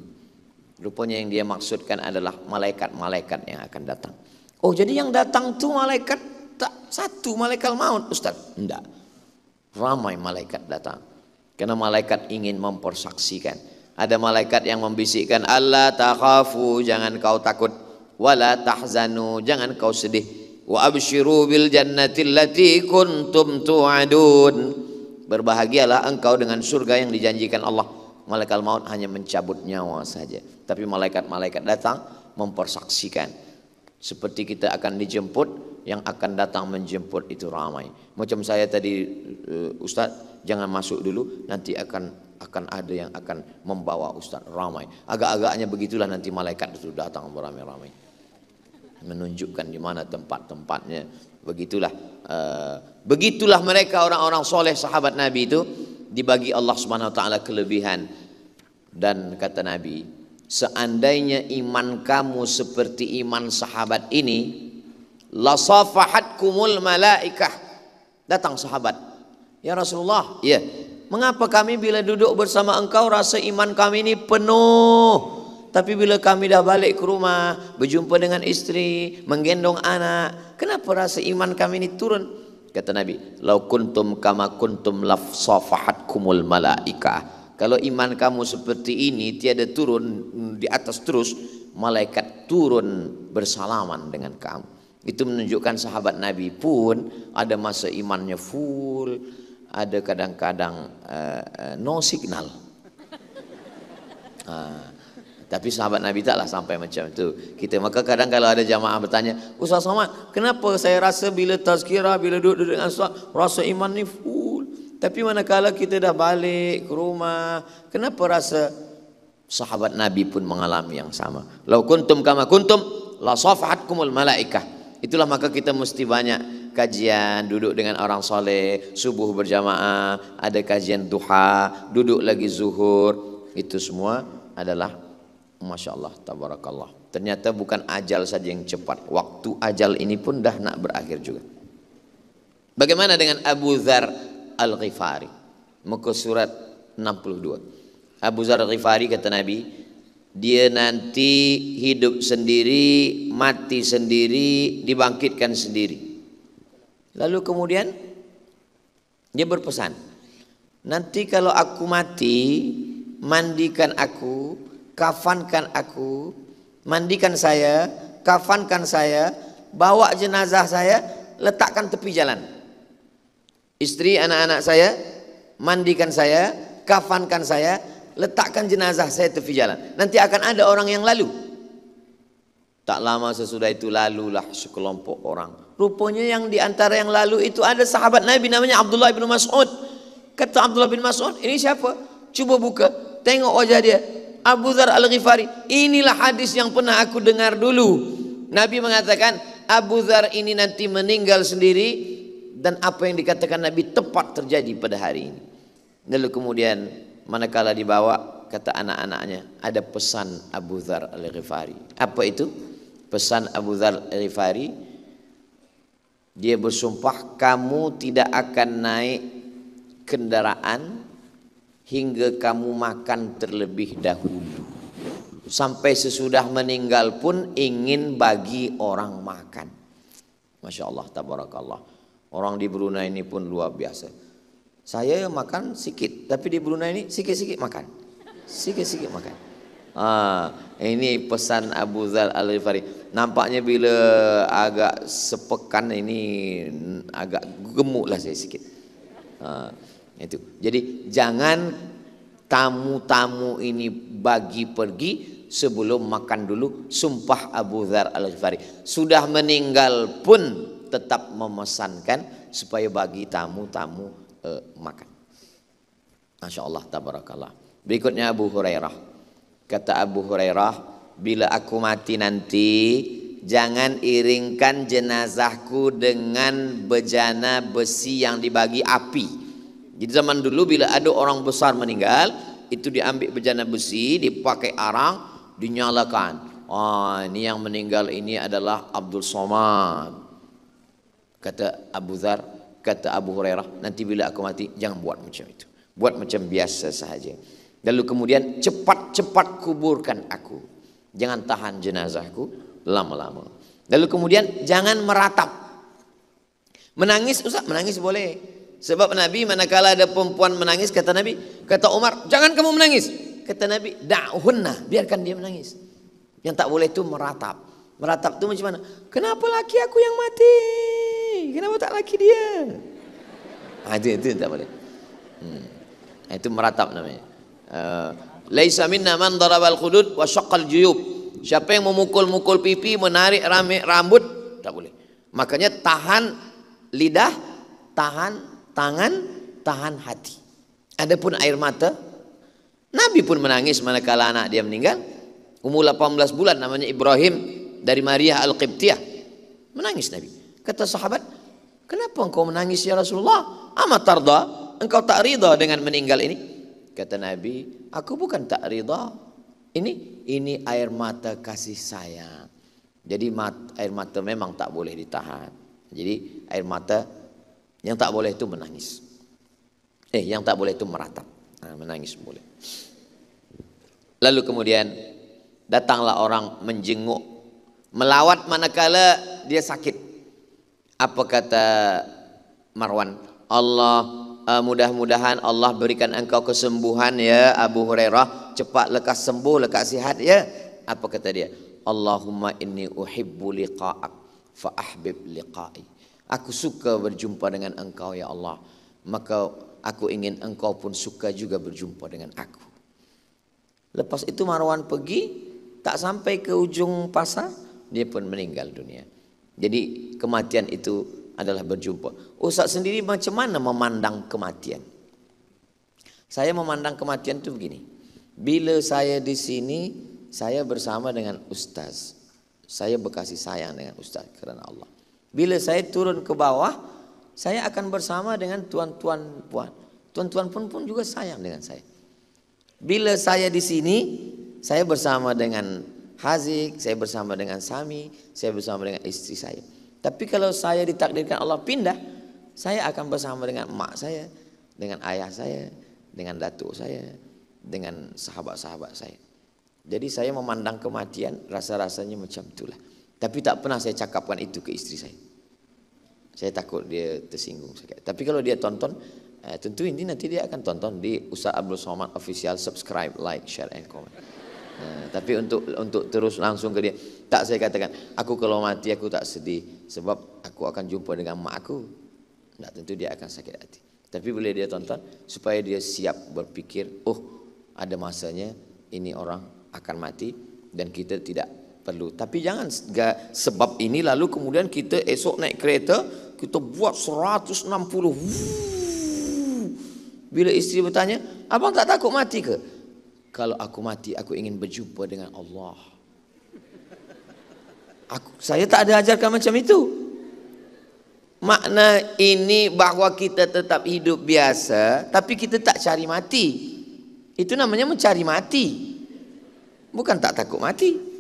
Rupanya yang dia maksudkan adalah malaikat-malaikat yang akan datang. Oh jadi yang datang tuh malaikat tak satu malaikat maut Ustaz? Tidak. Ramai malaikat datang. Karena malaikat ingin mempersaksikan. Ada malaikat yang membisikkan Allah takhafu jangan kau takut wala tahzanu jangan kau sedih wa abshiru bil jannati allati kuntum tu'adun berbahagialah engkau dengan surga yang dijanjikan Allah malaikat maut hanya mencabut nyawa saja tapi malaikat-malaikat datang mempersaksikan seperti kita akan dijemput yang akan datang menjemput itu ramai macam saya tadi eh, Ustaz jangan masuk dulu nanti akan akan ada yang akan membawa Ustaz ramai agak-agaknya begitulah nanti malaikat itu datang beramai-ramai menunjukkan di mana tempat-tempatnya. Begitulah eh, begitulah mereka orang-orang soleh sahabat Nabi itu dibagi Allah Subhanahu wa taala kelebihan. Dan kata Nabi, seandainya iman kamu seperti iman sahabat ini, la lasafahatkumul malaikah. Datang sahabat. Ya Rasulullah, ya. Mengapa kami bila duduk bersama engkau rasa iman kami ini penuh tapi bila kami dah balik ke rumah, berjumpa dengan istri, menggendong anak, kenapa rasa iman kami ini turun? Kata Nabi, "Lau kuntum kama kuntum kumul malaika." Kalau iman kamu seperti ini tiada turun di atas terus, malaikat turun bersalaman dengan kamu. Itu menunjukkan sahabat Nabi pun ada masa imannya full, ada kadang-kadang uh, uh, no signal. Uh, tapi sahabat Nabi taklah sampai macam itu. Kita maka kadang kalau ada jamaah bertanya, Ustaz Somad, kenapa saya rasa bila tazkirah, bila duduk dengan Ustaz, rasa iman ni full. Tapi manakala kita dah balik ke rumah, kenapa rasa sahabat Nabi pun mengalami yang sama. Lau kuntum kama kuntum, la safahatkumul malaikah. Itulah maka kita mesti banyak kajian, duduk dengan orang soleh, subuh berjamaah, ada kajian duha, duduk lagi zuhur. Itu semua adalah Masya Allah, tabarakallah. Ternyata bukan ajal saja yang cepat. Waktu ajal ini pun dah nak berakhir juga. Bagaimana dengan Abu Zar Al-Ghifari? Muka surat 62. Abu Zar Al-Ghifari kata Nabi, dia nanti hidup sendiri, mati sendiri, dibangkitkan sendiri. Lalu kemudian dia berpesan, nanti kalau aku mati, mandikan aku, kafankan aku, mandikan saya, kafankan saya, bawa jenazah saya, letakkan tepi jalan. Istri anak-anak saya, mandikan saya, kafankan saya, letakkan jenazah saya tepi jalan. Nanti akan ada orang yang lalu. Tak lama sesudah itu lalulah sekelompok orang. Rupanya yang diantara yang lalu itu ada sahabat Nabi namanya Abdullah bin Mas'ud. Kata Abdullah bin Mas'ud, ini siapa? Coba buka, tengok wajah dia. Abu Dhar Al-Ghifari, inilah hadis yang pernah aku dengar dulu. Nabi mengatakan, Abu Dhar ini nanti meninggal sendiri dan apa yang dikatakan Nabi tepat terjadi pada hari ini. Lalu kemudian manakala dibawa kata anak-anaknya ada pesan Abu Dhar Al-Ghifari. Apa itu? Pesan Abu Dhar Al-Ghifari dia bersumpah kamu tidak akan naik kendaraan hingga kamu makan terlebih dahulu. Sampai sesudah meninggal pun ingin bagi orang makan. Masya Allah, tabarakallah. Orang di Brunei ini pun luar biasa. Saya makan sikit, tapi di Brunei ini sikit-sikit makan. Sikit-sikit makan. Ah, ini pesan Abu Zal al -Rifari. Nampaknya bila agak sepekan ini agak gemuklah saya sedikit. Ah. Ha. Itu. Jadi jangan tamu-tamu ini bagi pergi sebelum makan dulu sumpah Abu Dhar Al-Ghifari. Sudah meninggal pun tetap memesankan supaya bagi tamu-tamu uh, makan. Masya Allah, tabarakallah. Berikutnya Abu Hurairah. Kata Abu Hurairah, bila aku mati nanti, jangan iringkan jenazahku dengan bejana besi yang dibagi api. Jadi zaman dulu bila ada orang besar meninggal, itu diambil bejana besi, dipakai arang, dinyalakan. Oh, ini yang meninggal ini adalah Abdul Somad. Kata Abu Dhar, kata Abu Hurairah, nanti bila aku mati jangan buat macam itu. Buat macam biasa sahaja. Lalu kemudian cepat-cepat kuburkan aku. Jangan tahan jenazahku lama-lama. Lalu kemudian jangan meratap. Menangis Ustaz, menangis boleh. Sebab Nabi manakala ada perempuan menangis kata Nabi, kata Umar, "Jangan kamu menangis." Kata Nabi, "Da'hunna, biarkan dia menangis." Yang tak boleh itu meratap. Meratap itu macam mana? Kenapa laki aku yang mati? Kenapa tak laki dia? Ah, itu itu tak boleh. Hmm. Ah, itu meratap namanya. Uh, Laisa minna man darabal khudud wa syaqqal juyub. Siapa yang memukul-mukul pipi, menarik rame, rambut, tak boleh. Makanya tahan lidah, tahan tangan tahan hati. Adapun air mata, Nabi pun menangis manakala anak dia meninggal. Umur 18 bulan namanya Ibrahim dari Maria Al-Qibtiyah. Menangis Nabi. Kata sahabat, kenapa engkau menangis ya Rasulullah? Amat tarda, engkau tak rida dengan meninggal ini. Kata Nabi, aku bukan tak rida. Ini, ini air mata kasih sayang. Jadi mat, air mata memang tak boleh ditahan. Jadi air mata yang tak boleh itu menangis. Eh, yang tak boleh itu meratap. Nah, menangis boleh. Lalu kemudian datanglah orang menjenguk, melawat manakala dia sakit. Apa kata Marwan? Allah ah, mudah-mudahan Allah berikan engkau kesembuhan ya Abu Hurairah, cepat lekas sembuh, lekas sihat ya. Apa kata dia? Allahumma inni uhibbu liqa'ak fa ahbib liqa'i. Aku suka berjumpa dengan engkau ya Allah. Maka aku ingin engkau pun suka juga berjumpa dengan aku. Lepas itu Marwan pergi, tak sampai ke ujung pasar, dia pun meninggal dunia. Jadi kematian itu adalah berjumpa. Ustaz sendiri macam mana memandang kematian? Saya memandang kematian itu begini. Bila saya di sini, saya bersama dengan ustaz. Saya berkasih sayang dengan ustaz kerana Allah. Bila saya turun ke bawah, saya akan bersama dengan tuan-tuan puan. Tuan-tuan pun pun juga sayang dengan saya. Bila saya di sini, saya bersama dengan Haziq, saya bersama dengan Sami, saya bersama dengan istri saya. Tapi kalau saya ditakdirkan Allah pindah, saya akan bersama dengan emak saya, dengan ayah saya, dengan datuk saya, dengan sahabat-sahabat saya. Jadi saya memandang kematian rasa-rasanya macam itulah. Tapi tak pernah saya cakapkan itu ke istri saya. Saya takut dia tersinggung. Tapi kalau dia tonton, eh, tentu ini nanti dia akan tonton di Ustaz Abdul Somad official subscribe, like, share, and comment. Nah, tapi untuk untuk terus langsung ke dia, tak saya katakan, aku kalau mati aku tak sedih sebab aku akan jumpa dengan mak aku. Nah, tentu dia akan sakit hati. Tapi boleh dia tonton supaya dia siap berpikir, oh ada masanya ini orang akan mati dan kita tidak perlu. Tapi jangan sebab ini lalu kemudian kita esok naik kereta, kita buat 160. Bila isteri bertanya, abang tak takut mati ke? Kalau aku mati, aku ingin berjumpa dengan Allah. Aku, saya tak ada ajarkan macam itu. Makna ini bahawa kita tetap hidup biasa, tapi kita tak cari mati. Itu namanya mencari mati. Bukan tak takut mati.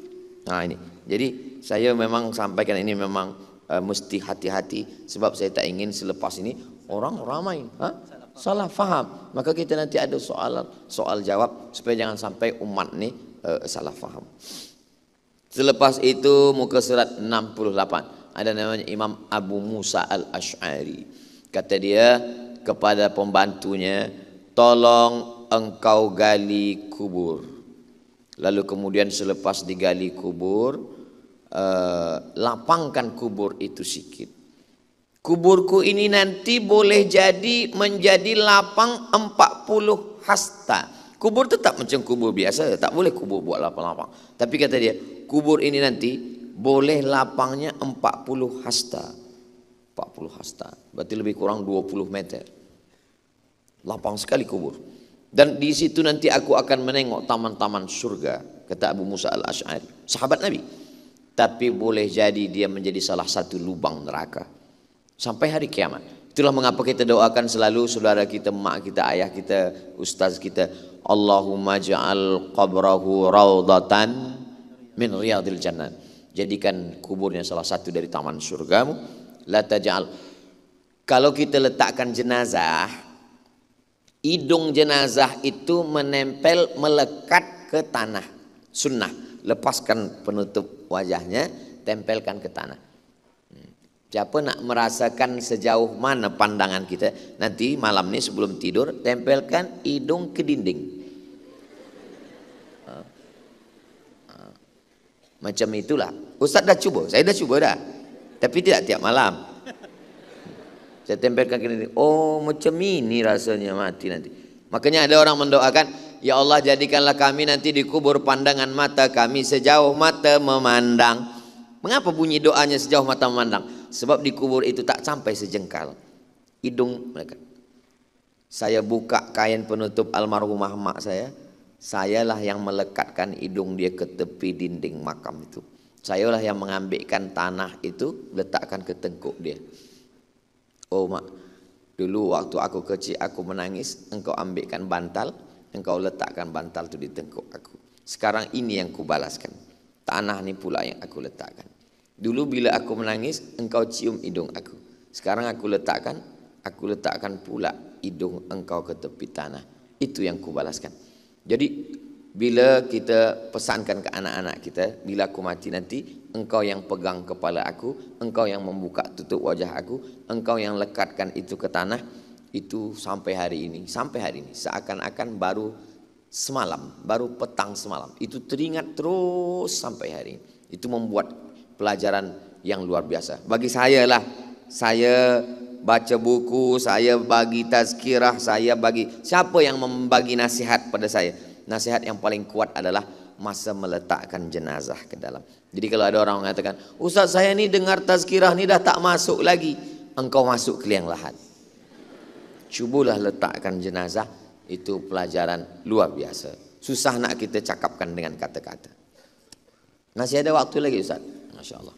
Nah ha, ini, jadi saya memang sampaikan ini memang uh, mesti hati-hati sebab saya tak ingin selepas ini orang ramai ha? salah faham. Maka kita nanti ada soal soal jawab supaya jangan sampai umat ni uh, salah faham. Selepas itu muka surat 68 ada namanya Imam Abu Musa al Ashari kata dia kepada pembantunya tolong engkau gali kubur Lalu kemudian selepas digali kubur, eh, lapangkan kubur itu sikit. Kuburku ini nanti boleh jadi menjadi lapang 40 hasta. Kubur tetap macam kubur biasa, tak boleh kubur buat lapang-lapang. Tapi kata dia, kubur ini nanti boleh lapangnya 40 hasta. 40 hasta, berarti lebih kurang 20 meter. Lapang sekali kubur. Dan di situ nanti aku akan menengok taman-taman surga, kata Abu Musa al-Ash'ari, sahabat Nabi. Tapi boleh jadi dia menjadi salah satu lubang neraka. Sampai hari kiamat. Itulah mengapa kita doakan selalu saudara kita, mak kita, ayah kita, ustaz kita. Allahumma ja'al qabrahu raudatan min riyadil jannah. Jadikan kuburnya salah satu dari taman surgamu. La ja'al. Kalau kita letakkan jenazah, hidung jenazah itu menempel melekat ke tanah sunnah lepaskan penutup wajahnya tempelkan ke tanah hmm. siapa nak merasakan sejauh mana pandangan kita nanti malam ini sebelum tidur tempelkan hidung ke dinding macam itulah ustaz dah cuba saya dah cuba dah tapi tidak tiap malam saya tempelkan ke dinding. Oh, macam ini rasanya mati nanti. Makanya ada orang mendoakan, Ya Allah jadikanlah kami nanti dikubur pandangan mata kami sejauh mata memandang. Mengapa bunyi doanya sejauh mata memandang? Sebab dikubur itu tak sampai sejengkal. Hidung mereka. Saya buka kain penutup almarhumah mak saya. Sayalah yang melekatkan hidung dia ke tepi dinding makam itu. Sayalah yang mengambilkan tanah itu letakkan ke tengkuk dia. Oh mak, dulu waktu aku kecil aku menangis, engkau ambilkan bantal, engkau letakkan bantal itu di tengkuk aku. Sekarang ini yang kubalaskan. Tanah ini pula yang aku letakkan. Dulu bila aku menangis, engkau cium hidung aku. Sekarang aku letakkan, aku letakkan pula hidung engkau ke tepi tanah. Itu yang kubalaskan. Jadi bila kita pesankan ke anak-anak kita, bila aku mati nanti, engkau yang pegang kepala aku, engkau yang membuka tutup wajah aku, engkau yang lekatkan itu ke tanah, itu sampai hari ini, sampai hari ini, seakan-akan baru semalam, baru petang semalam. Itu teringat terus sampai hari ini. Itu membuat pelajaran yang luar biasa. Bagi saya lah, saya baca buku, saya bagi tazkirah, saya bagi siapa yang membagi nasihat pada saya? nasihat yang paling kuat adalah masa meletakkan jenazah ke dalam. Jadi kalau ada orang mengatakan, Ustaz saya ini dengar tazkirah ini dah tak masuk lagi. Engkau masuk ke liang lahat. Cubalah letakkan jenazah. Itu pelajaran luar biasa. Susah nak kita cakapkan dengan kata-kata. Masih ada waktu lagi Ustaz? Masya Allah.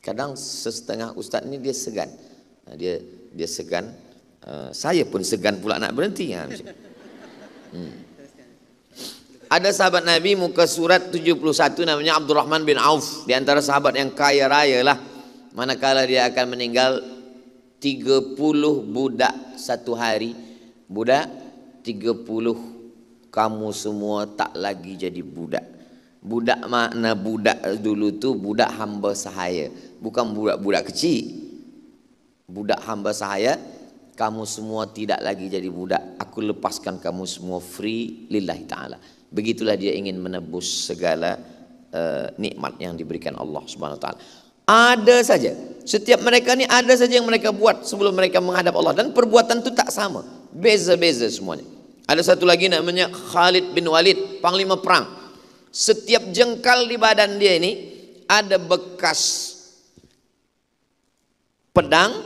Kadang setengah Ustaz ini dia segan. Dia dia segan. Eh, saya pun segan pula nak berhenti. Ha, hmm ada sahabat Nabi muka surat 71 namanya Abdurrahman bin Auf di antara sahabat yang kaya raya lah manakala dia akan meninggal 30 budak satu hari budak 30 kamu semua tak lagi jadi budak budak makna budak dulu tu budak hamba sahaya bukan budak-budak kecil budak hamba sahaya kamu semua tidak lagi jadi budak aku lepaskan kamu semua free lillahi taala Begitulah dia ingin menebus segala uh, nikmat yang diberikan Allah Subhanahu wa taala. Ada saja. Setiap mereka ini ada saja yang mereka buat sebelum mereka menghadap Allah dan perbuatan itu tak sama. Beza-beza semuanya. Ada satu lagi namanya Khalid bin Walid, panglima perang. Setiap jengkal di badan dia ini ada bekas pedang,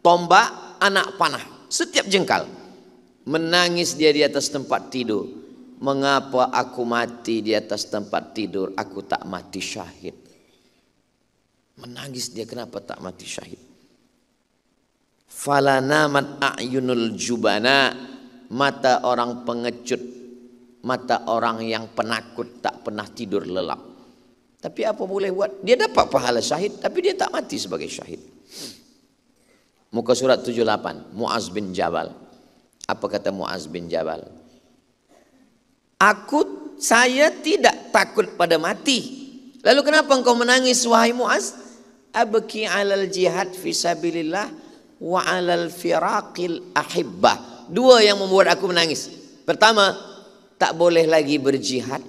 tombak, anak panah. Setiap jengkal menangis dia di atas tempat tidur Mengapa aku mati di atas tempat tidur, aku tak mati syahid. Menangis dia kenapa tak mati syahid. Falanamat a'yunul jubana, mata orang pengecut, mata orang yang penakut tak pernah tidur lelap. Tapi apa boleh buat? Dia dapat pahala syahid, tapi dia tak mati sebagai syahid. Muka surat 78, Muaz bin Jabal. Apa kata Muaz bin Jabal? Aku saya tidak takut pada mati. Lalu kenapa engkau menangis wahai Muaz? Abki alal jihad fisabilillah wa alal firaqil ahibbah. Dua yang membuat aku menangis. Pertama, tak boleh lagi berjihad.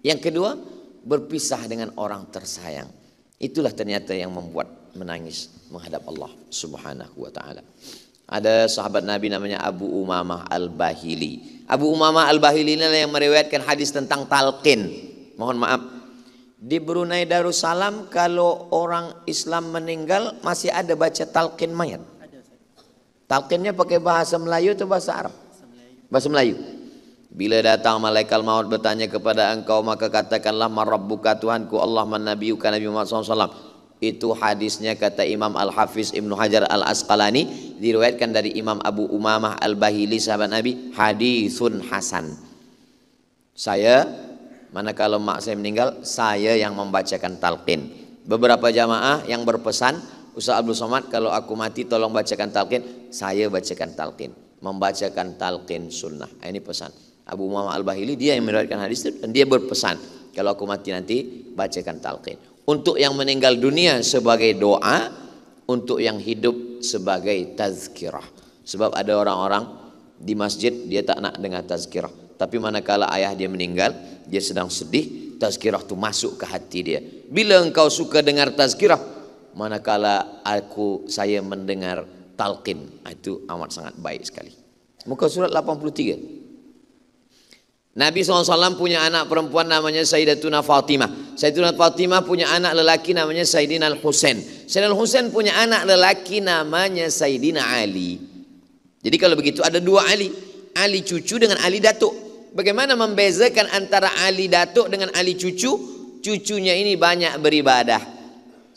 Yang kedua, berpisah dengan orang tersayang. Itulah ternyata yang membuat menangis menghadap Allah Subhanahu wa taala. Ada sahabat Nabi namanya Abu Umamah Al-Bahili. Abu Umama Al-Bahili inilah yang meriwayatkan hadis tentang talqin. Mohon maaf. Di Brunei Darussalam kalau orang Islam meninggal masih ada baca talqin mayat. Talqinnya pakai bahasa Melayu atau bahasa Arab? Bahasa Melayu. Bila datang malaikat maut bertanya kepada engkau maka katakanlah marabbuka Tuhanku Allah man manabiuka Nabi Muhammad SAW. Itu hadisnya kata Imam Al-Hafiz Ibnu Hajar Al-Asqalani diriwayatkan dari Imam Abu Umamah Al-Bahili sahabat Nabi hadisun hasan. Saya manakala mak saya meninggal saya yang membacakan talqin. Beberapa jamaah yang berpesan Ustaz Abdul Somad kalau aku mati tolong bacakan talqin, saya bacakan talqin. Membacakan talqin sunnah. Ah, ini pesan. Abu Umamah Al-Bahili dia yang meriwayatkan hadis itu dan dia berpesan kalau aku mati nanti bacakan talqin. untuk yang meninggal dunia sebagai doa, untuk yang hidup sebagai tazkirah. Sebab ada orang-orang di masjid dia tak nak dengar tazkirah. Tapi manakala ayah dia meninggal, dia sedang sedih, tazkirah tu masuk ke hati dia. Bila engkau suka dengar tazkirah, manakala aku saya mendengar talqin, ah, itu amat sangat baik sekali. Muka surat 83. Nabi SAW punya anak perempuan namanya Sayyidatuna Fatimah. Sayyidatuna Fatimah punya anak lelaki namanya Sayyidina Al-Husain. Sayyidina Al-Husain punya anak lelaki namanya Sayyidina Ali. Jadi kalau begitu ada dua Ali. Ali cucu dengan Ali datuk. Bagaimana membezakan antara Ali datuk dengan Ali cucu? Cucunya ini banyak beribadah.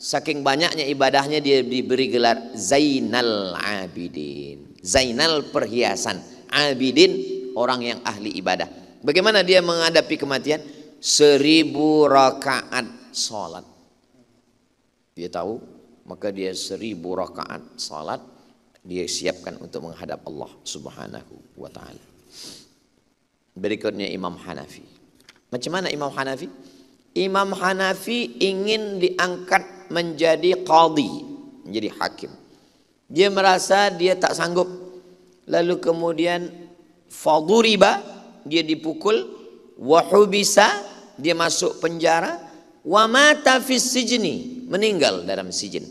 Saking banyaknya ibadahnya dia diberi gelar Zainal Abidin. Zainal perhiasan. Abidin orang yang ahli ibadah. Bagaimana dia menghadapi kematian? Seribu rakaat sholat. Dia tahu, maka dia seribu rakaat sholat. Dia siapkan untuk menghadap Allah subhanahu wa ta'ala. Berikutnya Imam Hanafi. Macam mana Imam Hanafi? Imam Hanafi ingin diangkat menjadi qadi, menjadi hakim. Dia merasa dia tak sanggup. Lalu kemudian faduriba dia dipukul, wahubisa dia masuk penjara, wamata mata sijni meninggal dalam sijin.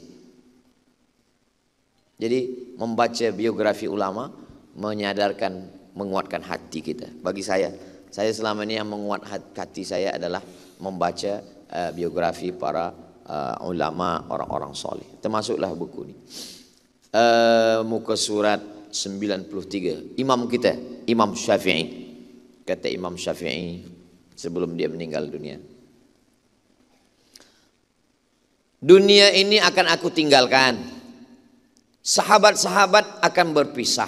Jadi membaca biografi ulama menyadarkan, menguatkan hati kita. Bagi saya, saya selama ini yang menguat hati saya adalah membaca uh, biografi para uh, ulama orang-orang soleh. Termasuklah buku ini. Uh, muka surat 93 Imam kita Imam Syafi'i kata Imam Syafi'i sebelum dia meninggal dunia. Dunia ini akan aku tinggalkan. Sahabat-sahabat akan berpisah.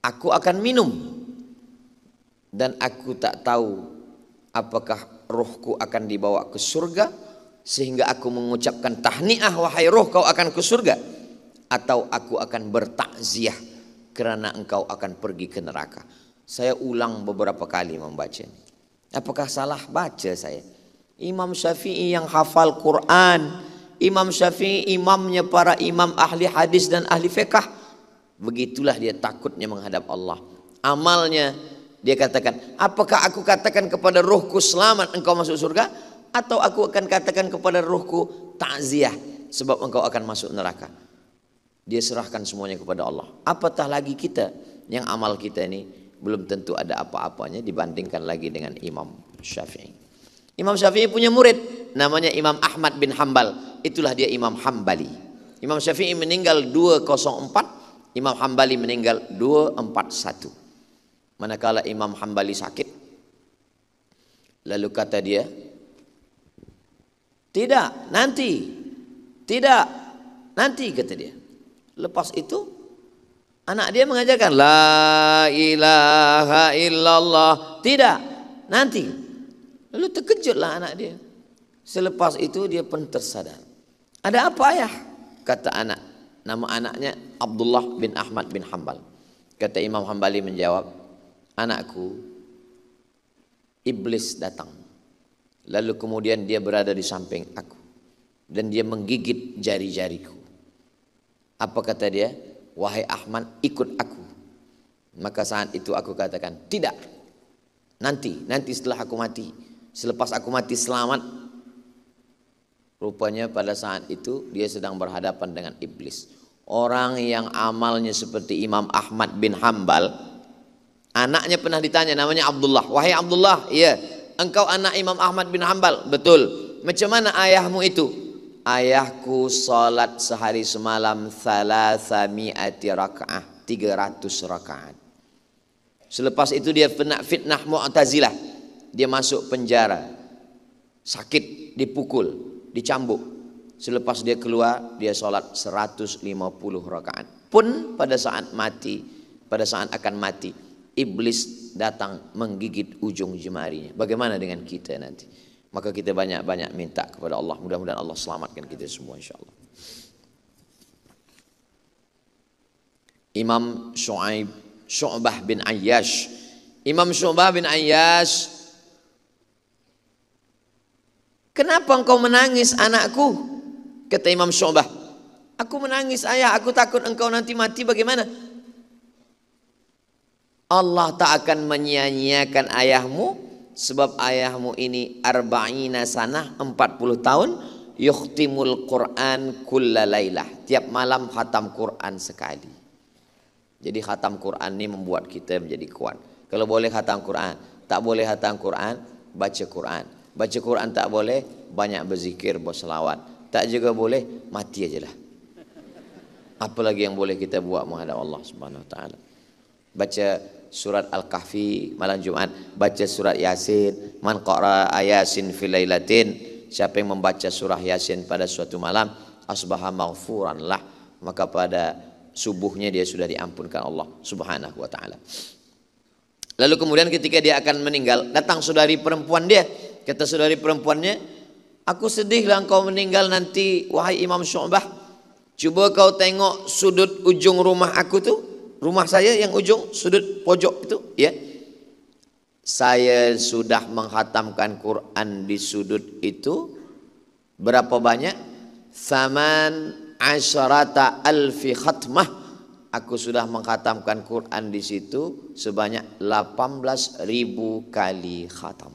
Aku akan minum dan aku tak tahu apakah rohku akan dibawa ke surga sehingga aku mengucapkan tahniah wahai roh kau akan ke surga atau aku akan bertakziah kerana engkau akan pergi ke neraka. Saya ulang beberapa kali membaca ini. Apakah salah baca saya? Imam Syafi'i yang hafal Quran, Imam Syafi'i imamnya para imam ahli hadis dan ahli fikah, Begitulah dia takutnya menghadap Allah. Amalnya dia katakan, apakah aku katakan kepada rohku selamat engkau masuk surga? Atau aku akan katakan kepada rohku takziah sebab engkau akan masuk neraka. Dia serahkan semuanya kepada Allah. Apatah lagi kita yang amal kita ini belum tentu ada apa-apanya dibandingkan lagi dengan Imam Syafi'i. Imam Syafi'i punya murid namanya Imam Ahmad bin Hambal. Itulah dia Imam Hambali. Imam Syafi'i meninggal 204, Imam Hambali meninggal 241. Manakala Imam Hambali sakit, lalu kata dia, "Tidak, nanti. Tidak, nanti," kata dia. Lepas itu Anak dia mengajarkan la ilaha illallah. Tidak. Nanti. Lalu terkejutlah anak dia. Selepas itu dia pun tersadar. Ada apa ayah? Kata anak. Nama anaknya Abdullah bin Ahmad bin Hambal. Kata Imam Hambali menjawab, anakku iblis datang. Lalu kemudian dia berada di samping aku dan dia menggigit jari-jariku. Apa kata dia? wahai Ahmad ikut aku. Maka saat itu aku katakan, tidak. Nanti, nanti setelah aku mati. Selepas aku mati selamat. Rupanya pada saat itu dia sedang berhadapan dengan iblis. Orang yang amalnya seperti Imam Ahmad bin Hambal. Anaknya pernah ditanya namanya Abdullah. Wahai Abdullah, iya. Engkau anak Imam Ahmad bin Hambal. Betul. Macam mana ayahmu itu? ayahku salat sehari semalam rakaat raka'ah 300 rakaat. Selepas itu dia kena fitnah Mu'tazilah. Dia masuk penjara. Sakit, dipukul, dicambuk. Selepas dia keluar, dia sholat 150 rakaat. Pun pada saat mati, pada saat akan mati, iblis datang menggigit ujung jemarinya. Bagaimana dengan kita nanti? Maka kita banyak-banyak minta kepada Allah. Mudah-mudahan Allah selamatkan kita semua insyaAllah. Imam Shu'aib Shu'bah bin Ayyash Imam Shu'bah bin Ayyash Kenapa engkau menangis anakku? Kata Imam Syu'bah. Aku menangis ayah, aku takut engkau nanti mati bagaimana? Allah tak akan menyia-nyiakan ayahmu sebab ayahmu ini arba'ina sanah puluh tahun yukhtimul Quran kullalailah tiap malam khatam Quran sekali. Jadi khatam Quran ini membuat kita menjadi kuat. Kalau boleh khatam Quran, tak boleh khatam Quran, baca Quran. Baca Quran tak boleh, banyak berzikir, berselawat. Tak juga boleh, mati aja lah. Apa lagi yang boleh kita buat menghadap Allah Subhanahu Wa Taala? Baca surat Al-Kahfi malam Jumat, baca surat Yasin, man qara ayasin filailatin, siapa yang membaca surah Yasin pada suatu malam, asbaha maghfuran lah, maka pada subuhnya dia sudah diampunkan Allah Subhanahu wa taala. Lalu kemudian ketika dia akan meninggal, datang saudari perempuan dia, kata saudari perempuannya, "Aku sedihlah engkau meninggal nanti wahai Imam Syu'bah. Coba kau tengok sudut ujung rumah aku tuh rumah saya yang ujung sudut pojok itu ya saya sudah menghatamkan Quran di sudut itu berapa banyak saman asyarata alfi khatmah aku sudah menghatamkan Quran di situ sebanyak 18 ribu kali khatam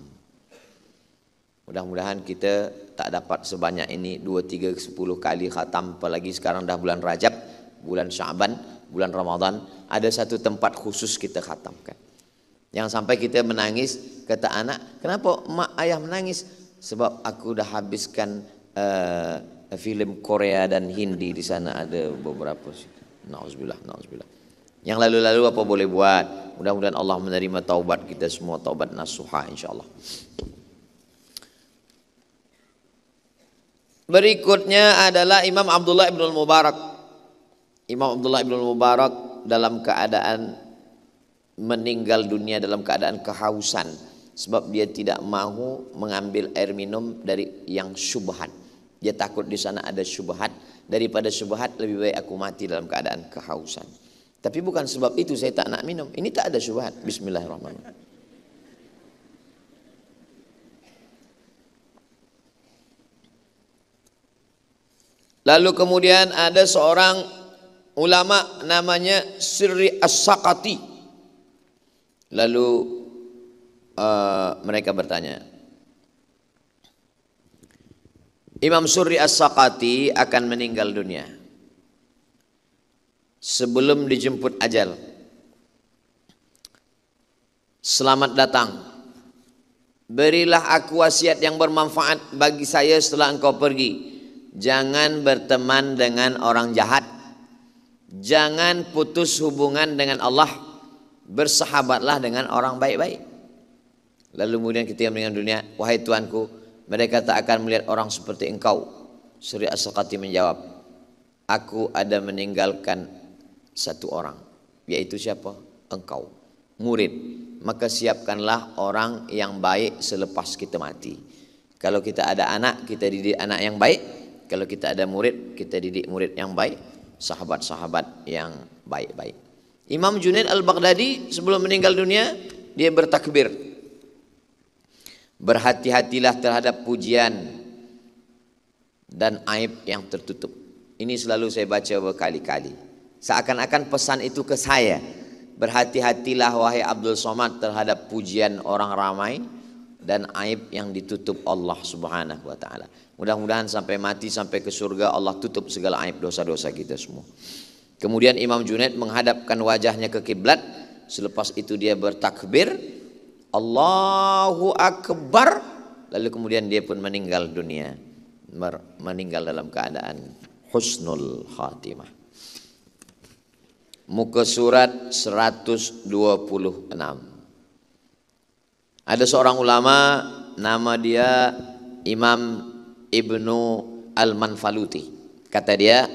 mudah-mudahan kita tak dapat sebanyak ini 2 3 10 kali khatam apalagi sekarang dah bulan Rajab bulan Syaban bulan Ramadan ada satu tempat khusus kita khatamkan. Yang sampai kita menangis, kata anak, kenapa mak ayah menangis? Sebab aku udah habiskan uh, film Korea dan Hindi di sana ada beberapa. Nauzubillah, nauzubillah. Yang lalu-lalu apa boleh buat? Mudah-mudahan Allah menerima taubat kita semua taubat nasuha insyaallah. Berikutnya adalah Imam Abdullah bin Mubarak Imam Abdullah bin Mubarak dalam keadaan meninggal dunia dalam keadaan kehausan sebab dia tidak mau mengambil air minum dari yang syubhat. Dia takut di sana ada syubhat, daripada syubhat lebih baik aku mati dalam keadaan kehausan. Tapi bukan sebab itu saya tak nak minum. Ini tak ada syubhat. Bismillahirrahmanirrahim. Lalu kemudian ada seorang ulama namanya Sirri As-Sakati. Lalu uh, mereka bertanya, Imam Suri As-Sakati akan meninggal dunia sebelum dijemput ajal. Selamat datang. Berilah aku wasiat yang bermanfaat bagi saya setelah engkau pergi. Jangan berteman dengan orang jahat Jangan putus hubungan dengan Allah. Bersahabatlah dengan orang baik-baik. Lalu kemudian ketika meninggal dunia, wahai Tuanku, mereka tak akan melihat orang seperti engkau. Suri As-Sakati menjawab, aku ada meninggalkan satu orang, yaitu siapa? Engkau, murid. Maka siapkanlah orang yang baik selepas kita mati. Kalau kita ada anak, kita didik anak yang baik. Kalau kita ada murid, kita didik murid yang baik sahabat-sahabat yang baik-baik. Imam Junaid al-Baghdadi sebelum meninggal dunia dia bertakbir. Berhati-hatilah terhadap pujian dan aib yang tertutup. Ini selalu saya baca berkali-kali. Seakan-akan pesan itu ke saya. Berhati-hatilah wahai Abdul Somad terhadap pujian orang ramai dan aib yang ditutup Allah Subhanahu wa taala. Mudah-mudahan sampai mati sampai ke surga Allah tutup segala aib dosa-dosa kita semua. Kemudian Imam Junaid menghadapkan wajahnya ke kiblat. Selepas itu dia bertakbir, Allahu akbar. Lalu kemudian dia pun meninggal dunia. Meninggal dalam keadaan husnul khatimah. Muka surat 126. Ada seorang ulama nama dia Imam Ibnu Al-Manfaluti. Kata dia,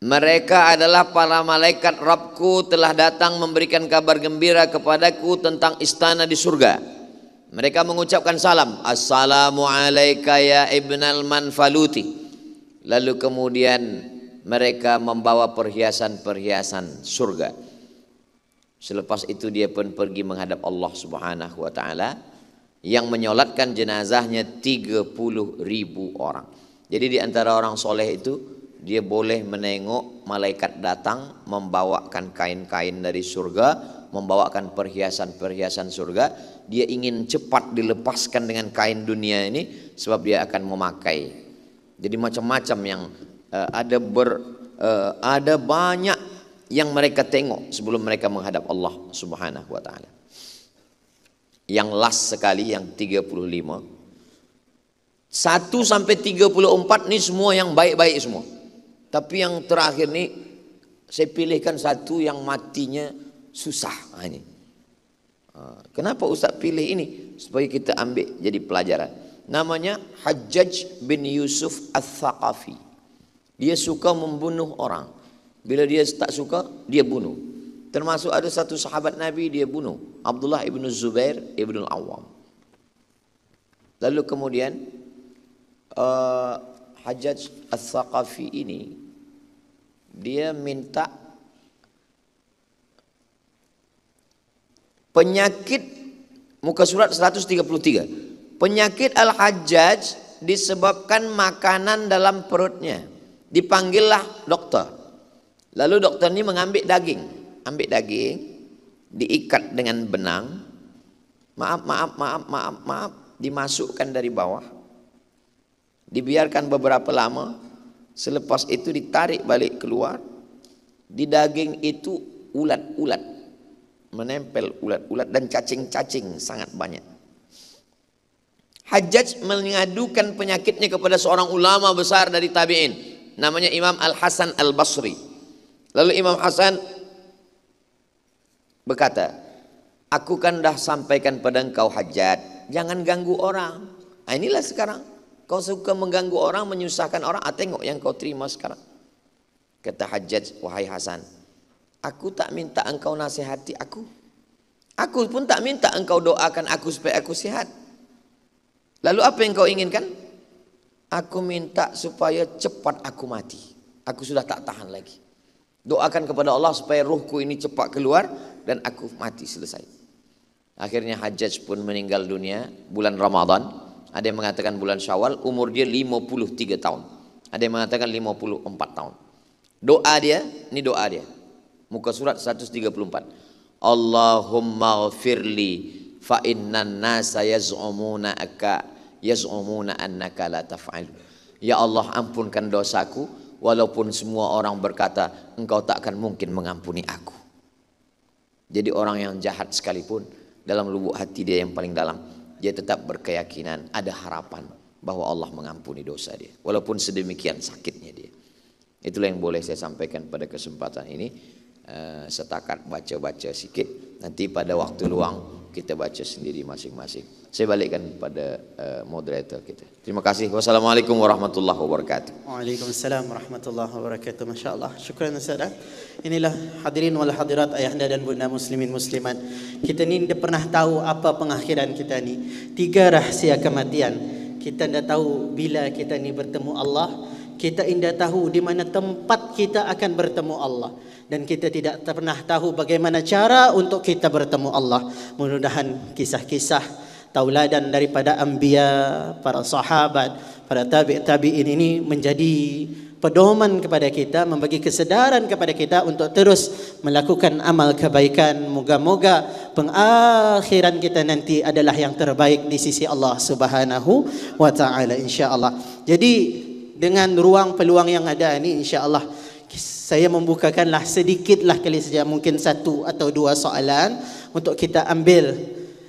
mereka adalah para malaikat Rabku telah datang memberikan kabar gembira kepadaku tentang istana di surga. Mereka mengucapkan salam. Assalamu ya ibn al-manfaluti. Lalu kemudian mereka membawa perhiasan-perhiasan surga. Selepas itu dia pun pergi menghadap Allah Subhanahu wa taala yang menyolatkan jenazahnya 30 ribu orang. Jadi di antara orang soleh itu dia boleh menengok malaikat datang membawakan kain-kain dari surga, membawakan perhiasan-perhiasan surga. Dia ingin cepat dilepaskan dengan kain dunia ini sebab dia akan memakai. Jadi macam-macam yang uh, ada ber uh, ada banyak yang mereka tengok sebelum mereka menghadap Allah Subhanahu wa taala. yang last sekali yang 35 1 sampai 34 ni semua yang baik-baik semua tapi yang terakhir ni saya pilihkan satu yang matinya susah ha, ini ha, kenapa ustaz pilih ini supaya kita ambil jadi pelajaran namanya Hajjaj bin Yusuf Al-Thaqafi dia suka membunuh orang bila dia tak suka dia bunuh Termasuk ada satu sahabat Nabi dia bunuh. Abdullah ibn Zubair ibn Awam. Lalu kemudian uh, Hajjaj as ini dia minta penyakit muka surat 133. Penyakit Al-Hajjaj disebabkan makanan dalam perutnya. Dipanggillah dokter. Lalu dokter ini mengambil daging ambil daging, diikat dengan benang, maaf, maaf, maaf, maaf, maaf, dimasukkan dari bawah, dibiarkan beberapa lama, selepas itu ditarik balik keluar, di daging itu ulat-ulat, menempel ulat-ulat dan cacing-cacing sangat banyak. Hajjaj mengadukan penyakitnya kepada seorang ulama besar dari tabi'in. Namanya Imam Al-Hasan Al-Basri. Lalu Imam Hasan berkata, Aku kan dah sampaikan pada engkau hajat, jangan ganggu orang. Nah, inilah sekarang. Kau suka mengganggu orang, menyusahkan orang, ah, tengok yang kau terima sekarang. Kata hajat wahai Hasan, aku tak minta engkau nasihati aku. Aku pun tak minta engkau doakan aku supaya aku sihat. Lalu apa yang kau inginkan? Aku minta supaya cepat aku mati. Aku sudah tak tahan lagi. Doakan kepada Allah supaya ruhku ini cepat keluar dan aku mati selesai. Akhirnya Hajjaj pun meninggal dunia bulan Ramadan. Ada yang mengatakan bulan Syawal, umur dia 53 tahun. Ada yang mengatakan 54 tahun. Doa dia, ini doa dia. Muka surat 134. Allahumma gfirli fa innan nasa yaz'umuna akka yaz'umuna annaka la taf'alu. Ya Allah ampunkan dosaku walaupun semua orang berkata engkau tak akan mungkin mengampuni aku. Jadi orang yang jahat sekalipun dalam lubuk hati dia yang paling dalam, dia tetap berkeyakinan ada harapan bahwa Allah mengampuni dosa dia. Walaupun sedemikian sakitnya dia. Itulah yang boleh saya sampaikan pada kesempatan ini. Uh, setakat baca-baca sikit. Nanti pada waktu luang kita baca sendiri masing-masing. Saya balikkan pada eh, moderator kita. Terima kasih. Wassalamualaikum warahmatullahi wabarakatuh. Waalaikumsalam warahmatullahi wabarakatuh. Masya-Allah. Syukran Ustaz. Eh? Inilah hadirin wal hadirat ayahanda dan bunda muslimin muslimat. Kita ni dah pernah tahu apa pengakhiran kita ni. Tiga rahsia kematian. Kita dah tahu bila kita ni bertemu Allah, kita indah tahu di mana tempat kita akan bertemu Allah dan kita tidak pernah tahu bagaimana cara untuk kita bertemu Allah mudah-mudahan kisah-kisah tauladan daripada anbiya para sahabat para tabi' tabi'in ini menjadi pedoman kepada kita membagi kesedaran kepada kita untuk terus melakukan amal kebaikan moga-moga pengakhiran kita nanti adalah yang terbaik di sisi Allah Subhanahu wa taala insyaallah jadi dengan ruang peluang yang ada ini insyaallah saya membukakanlah sedikitlah kali saja mungkin satu atau dua soalan untuk kita ambil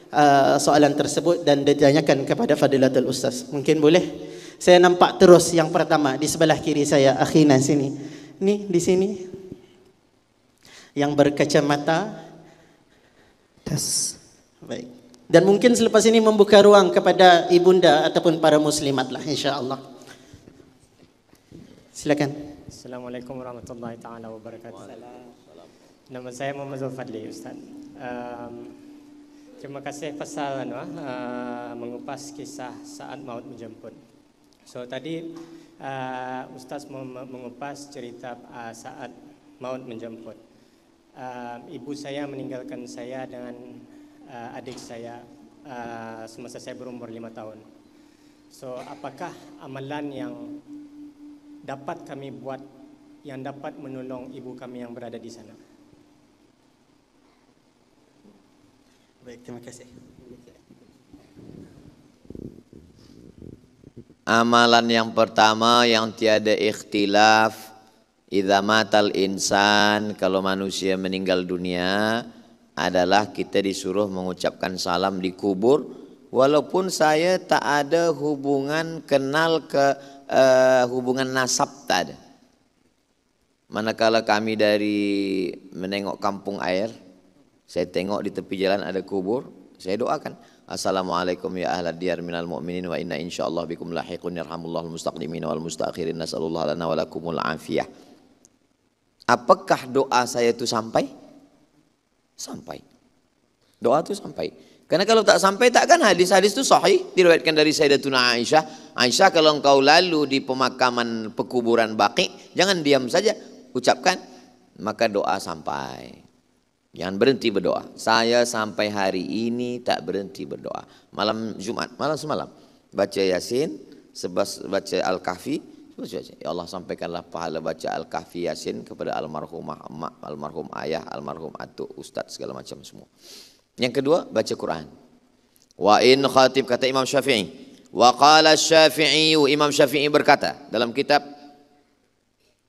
uh, soalan tersebut dan ditanyakan kepada Fadilatul Ustaz. Mungkin boleh? Saya nampak terus yang pertama di sebelah kiri saya, Akhina sini. Ni di sini. Yang berkacamata. Tes. Baik. Dan mungkin selepas ini membuka ruang kepada ibunda ataupun para muslimat lah insyaAllah. allah Silakan. Assalamualaikum warahmatullahi taala wabarakatuh. Nama saya Muhammad Zulfadli Ustaz. Um, terima kasih pasal anu uh, mengupas kisah saat maut menjemput. So tadi uh, Ustaz mengupas cerita uh, saat maut menjemput. Uh, ibu saya meninggalkan saya dengan uh, adik saya uh, semasa saya berumur lima tahun. So apakah amalan yang dapat kami buat yang dapat menolong ibu kami yang berada di sana. Baik, terima kasih. Amalan yang pertama yang tiada ikhtilaf Idza matal insan kalau manusia meninggal dunia adalah kita disuruh mengucapkan salam di kubur walaupun saya tak ada hubungan kenal ke uh, hubungan nasab tak ada. Manakala kami dari menengok kampung air, saya tengok di tepi jalan ada kubur, saya doakan. Assalamualaikum ya ahla diyar minal mu'minin wa inna insyaallah bikum lahiqun yarhamullahul mustaqdimin wal mustakhirin nasallallahu lana wa lakumul afiyah. Apakah doa saya itu sampai? Sampai. Doa itu sampai. Karena kalau tak sampai tak kan hadis-hadis itu sahih diriwayatkan dari Sayyidatuna Aisyah. Aisyah kalau engkau lalu di pemakaman pekuburan Baqi, jangan diam saja, ucapkan maka doa sampai. Jangan berhenti berdoa. Saya sampai hari ini tak berhenti berdoa. Malam Jumat, malam semalam baca Yasin, sebas, baca Al-Kahfi, Ya Allah sampaikanlah pahala baca Al-Kahfi Yasin kepada almarhumah emak, almarhum ayah, almarhum atuk, ustaz segala macam semua. Yang kedua, baca Quran. Wa in khatib kata Imam Syafi'i. Wa qala Syafi'i Imam Syafi'i berkata dalam kitab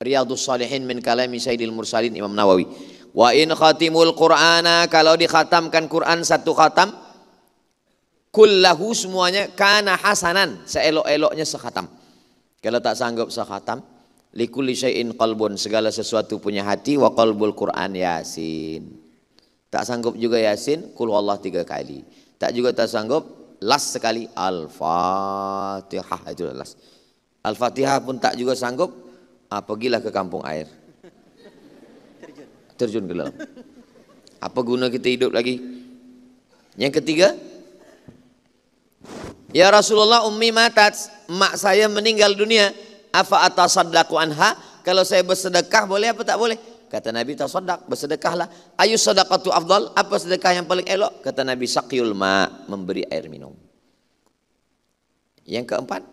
Riyadhus Salihin min kalami Sayyidil Mursalin Imam Nawawi. Wa in khatimul Qur'ana kalau dikhatamkan Quran satu khatam kullahu semuanya kana hasanan seelok-eloknya sekhatam. Kalau tak sanggup sekhatam, likulli syai'in qalbun segala sesuatu punya hati wa qalbul Qur'an yasin. Tak sanggup juga Yasin, kul Allah tiga kali. Tak juga tak sanggup, las sekali Al-Fatihah itu las. Al-Fatihah pun tak juga sanggup, ah, pergilah ke kampung air. Terjun ke dalam. Apa guna kita hidup lagi? Yang ketiga, Ya Rasulullah ummi matat, mak saya meninggal dunia. Afa atasaddaku anha? Kalau saya bersedekah boleh apa tak boleh? Kata Nabi, tasaddaq, bersedekahlah. Ayu sadaqatu afdal, apa sedekah yang paling elok? Kata Nabi, sakyul ma, memberi air minum. Yang keempat,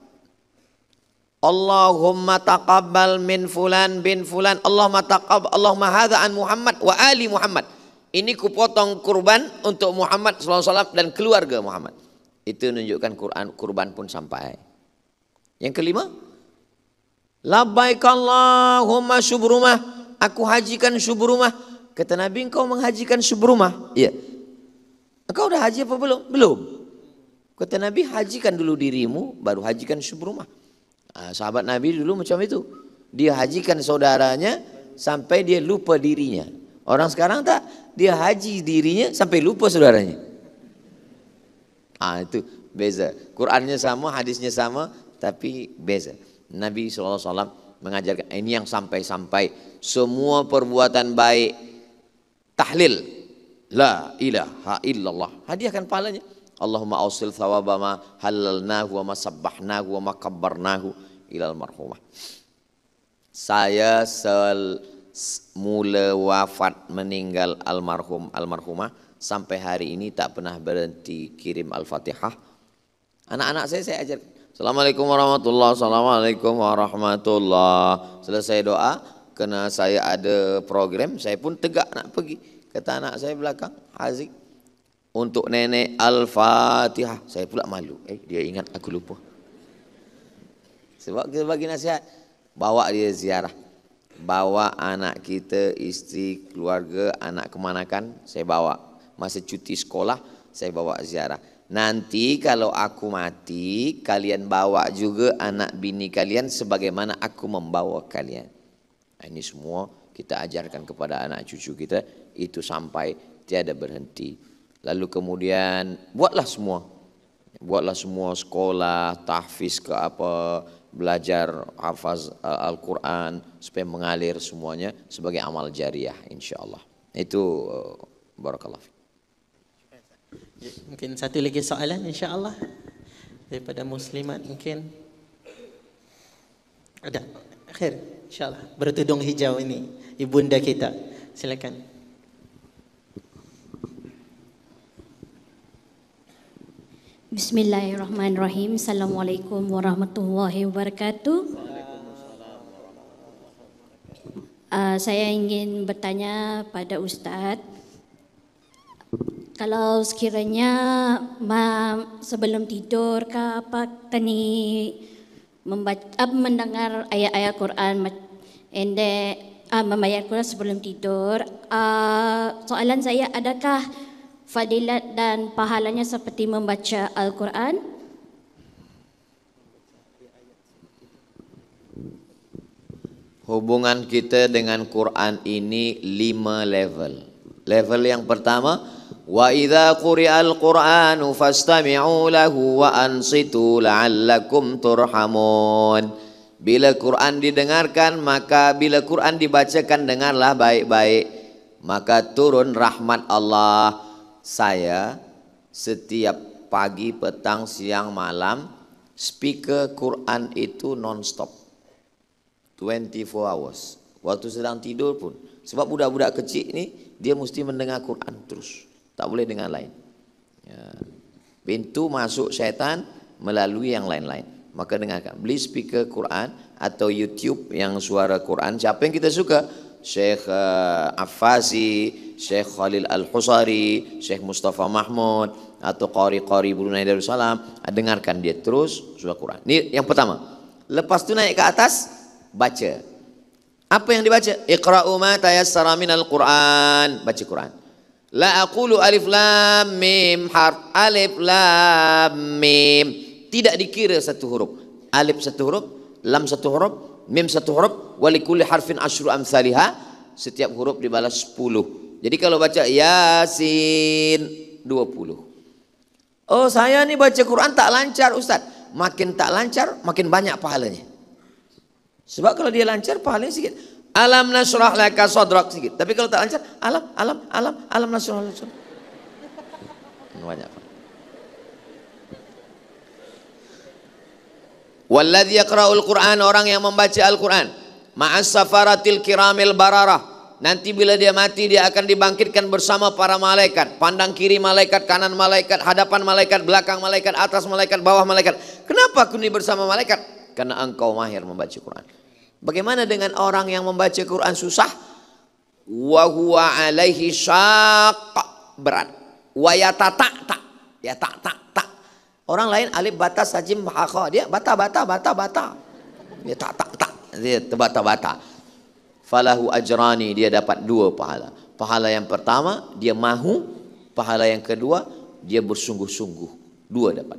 Allahumma taqabbal min fulan bin fulan. Allahumma taqabbal, Allahumma hadha an Muhammad wa ali Muhammad. Ini kupotong kurban untuk Muhammad SAW dan keluarga Muhammad. Itu menunjukkan Quran, kurban pun sampai. Yang kelima, labbaik Allahumma syubrumah aku hajikan subuh rumah. Kata Nabi, engkau menghajikan subuh rumah. Iya. Engkau udah haji apa belum? Belum. Kata Nabi, hajikan dulu dirimu, baru hajikan subuh rumah. Nah, sahabat Nabi dulu macam itu. Dia hajikan saudaranya sampai dia lupa dirinya. Orang sekarang tak, dia haji dirinya sampai lupa saudaranya. Ah itu beza. Qurannya sama, hadisnya sama, tapi beza. Nabi SAW mengajarkan eh, ini yang sampai-sampai semua perbuatan baik tahlil la ilaha illallah hadiahkan pahalanya Allahumma ausil thawabama halalnahu wa ma sabbahnahu wa ma ilal marhumah saya sel mula wafat meninggal almarhum almarhumah sampai hari ini tak pernah berhenti kirim al-fatihah anak-anak saya saya ajarkan Assalamualaikum warahmatullahi wabarakatuh. Assalamualaikum warahmatullahi Selesai doa, kena saya ada program, saya pun tegak nak pergi. Kata anak saya belakang, Aziz Untuk nenek Al-Fatihah. Saya pula malu. Eh, dia ingat aku lupa. Sebab kita bagi nasihat, bawa dia ziarah. Bawa anak kita, isteri, keluarga, anak kemanakan, saya bawa. Masa cuti sekolah, saya bawa ziarah. Nanti kalau aku mati, kalian bawa juga anak bini kalian sebagaimana aku membawa kalian. Nah, ini semua kita ajarkan kepada anak cucu kita itu sampai tiada berhenti. Lalu kemudian buatlah semua. Buatlah semua sekolah, tahfiz ke apa, belajar hafaz eh, Al-Quran supaya mengalir semuanya sebagai amal jariah insya Allah. Itu eh, barakallah. Ya, mungkin satu lagi soalan insya-Allah daripada muslimat mungkin ada akhir insya-Allah bertudung hijau ini ibunda kita. Silakan. Bismillahirrahmanirrahim. Assalamualaikum warahmatullahi wabarakatuh. Uh, saya ingin bertanya pada Ustaz kalau sekiranya ma, sebelum tidur ke apa tani membaca uh, mendengar ayat-ayat Quran and uh, membayar Quran sebelum tidur uh, soalan saya adakah fadilat dan pahalanya seperti membaca Al-Quran Hubungan kita dengan Quran ini lima level. Level yang pertama, Wa idza quri'al Qur'anu fastami'u lahu wa ansitu Bila Quran didengarkan maka bila Quran dibacakan dengarlah baik-baik maka turun rahmat Allah. Saya setiap pagi, petang, siang, malam speaker Quran itu non-stop 24 hours. Waktu sedang tidur pun sebab budak-budak kecil ini dia mesti mendengar Quran terus. Tak boleh dengan lain. Ya. Pintu masuk setan melalui yang lain-lain. Maka dengarkan. Beli speaker Quran atau YouTube yang suara Quran. Siapa yang kita suka? Syekh uh, eh, Afazi, Syekh Khalil Al-Husari, Syekh Mustafa Mahmud, atau Qari-Qari Brunei Darussalam. Ah, dengarkan dia terus suara Quran. Ini yang pertama. Lepas tu naik ke atas, baca. Apa yang dibaca? Iqra'u ma tayassara minal Quran. Baca Quran. La aqulu alif lam mim harf alif lam mim tidak dikira satu huruf. Alif satu huruf, lam satu huruf, mim satu huruf, walikulli harfin asyru amsalihah setiap huruf dibalas 10. Jadi kalau baca Yasin 20. Oh, saya nih baca Quran tak lancar, Ustaz. Makin tak lancar, makin banyak pahalanya. Sebab kalau dia lancar pahalanya sedikit. Alam nasrah laka sedikit. Tapi kalau tak lancar, alam, alam, alam, alam nasrah laka hmm, Banyak. Walladhi yaqra'ul Qur'an orang yang membaca Al-Qur'an ma'as safaratil kiramil bararah Nanti bila dia mati dia akan dibangkitkan bersama para malaikat. Pandang kiri malaikat, kanan malaikat, hadapan malaikat, belakang malaikat, atas malaikat, bawah malaikat. Kenapa kuni bersama malaikat? Karena engkau mahir membaca Quran. Bagaimana dengan orang yang membaca Quran susah? Wa huwa alaihi syaq berat. Wa tak Ya tak tak tak. Ya orang lain alif bata sajim hakoh Dia bata bata bata bata. Dia tak tak tak. Dia terbata bata. Falahu ajrani dia dapat dua pahala. Pahala yang pertama dia mahu, pahala yang kedua dia bersungguh-sungguh. Dua dapat.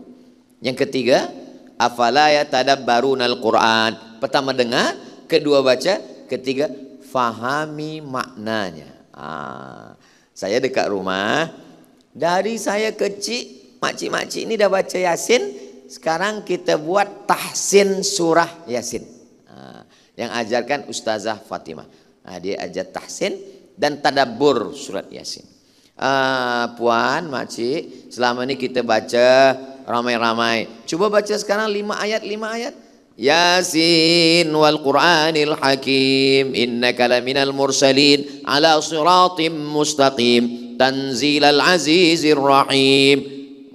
Yang ketiga, afala ya tadabbarunal Qur'an. Pertama dengar, kedua baca, ketiga fahami maknanya. Ah, saya dekat rumah, dari saya kecil, makcik-makcik ini dah baca Yasin, sekarang kita buat tahsin surah Yasin. Ah, yang ajarkan Ustazah Fatimah. Ah, dia ajar tahsin dan tadabur surat Yasin. Ah, puan, makcik, selama ini kita baca ramai-ramai. Coba baca sekarang lima ayat, lima ayat Yasin wal Qur'anil Hakim innaka laminal mursalin ala siratim mustaqim tanzilal azizir rahim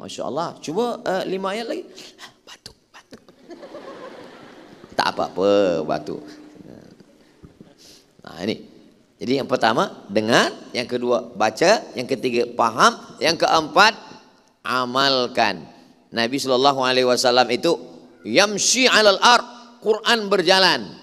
Masya Allah coba uh, eh, lima ayat lagi Batu, batu. tak apa-apa batuk nah ini jadi yang pertama dengar yang kedua baca yang ketiga paham yang keempat amalkan Nabi Shallallahu Alaihi Wasallam itu yamshi alal ar Quran berjalan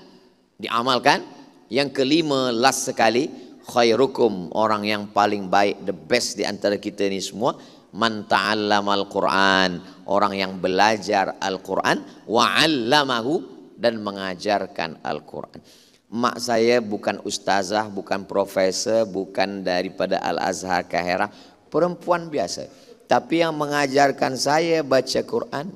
diamalkan yang kelima las sekali khairukum orang yang paling baik the best di antara kita ini semua man ta'allamal Quran orang yang belajar Al-Quran wa 'allamahu dan mengajarkan Al-Quran. Mak saya bukan ustazah, bukan profesor, bukan daripada Al-Azhar kaherah perempuan biasa. Tapi yang mengajarkan saya baca Quran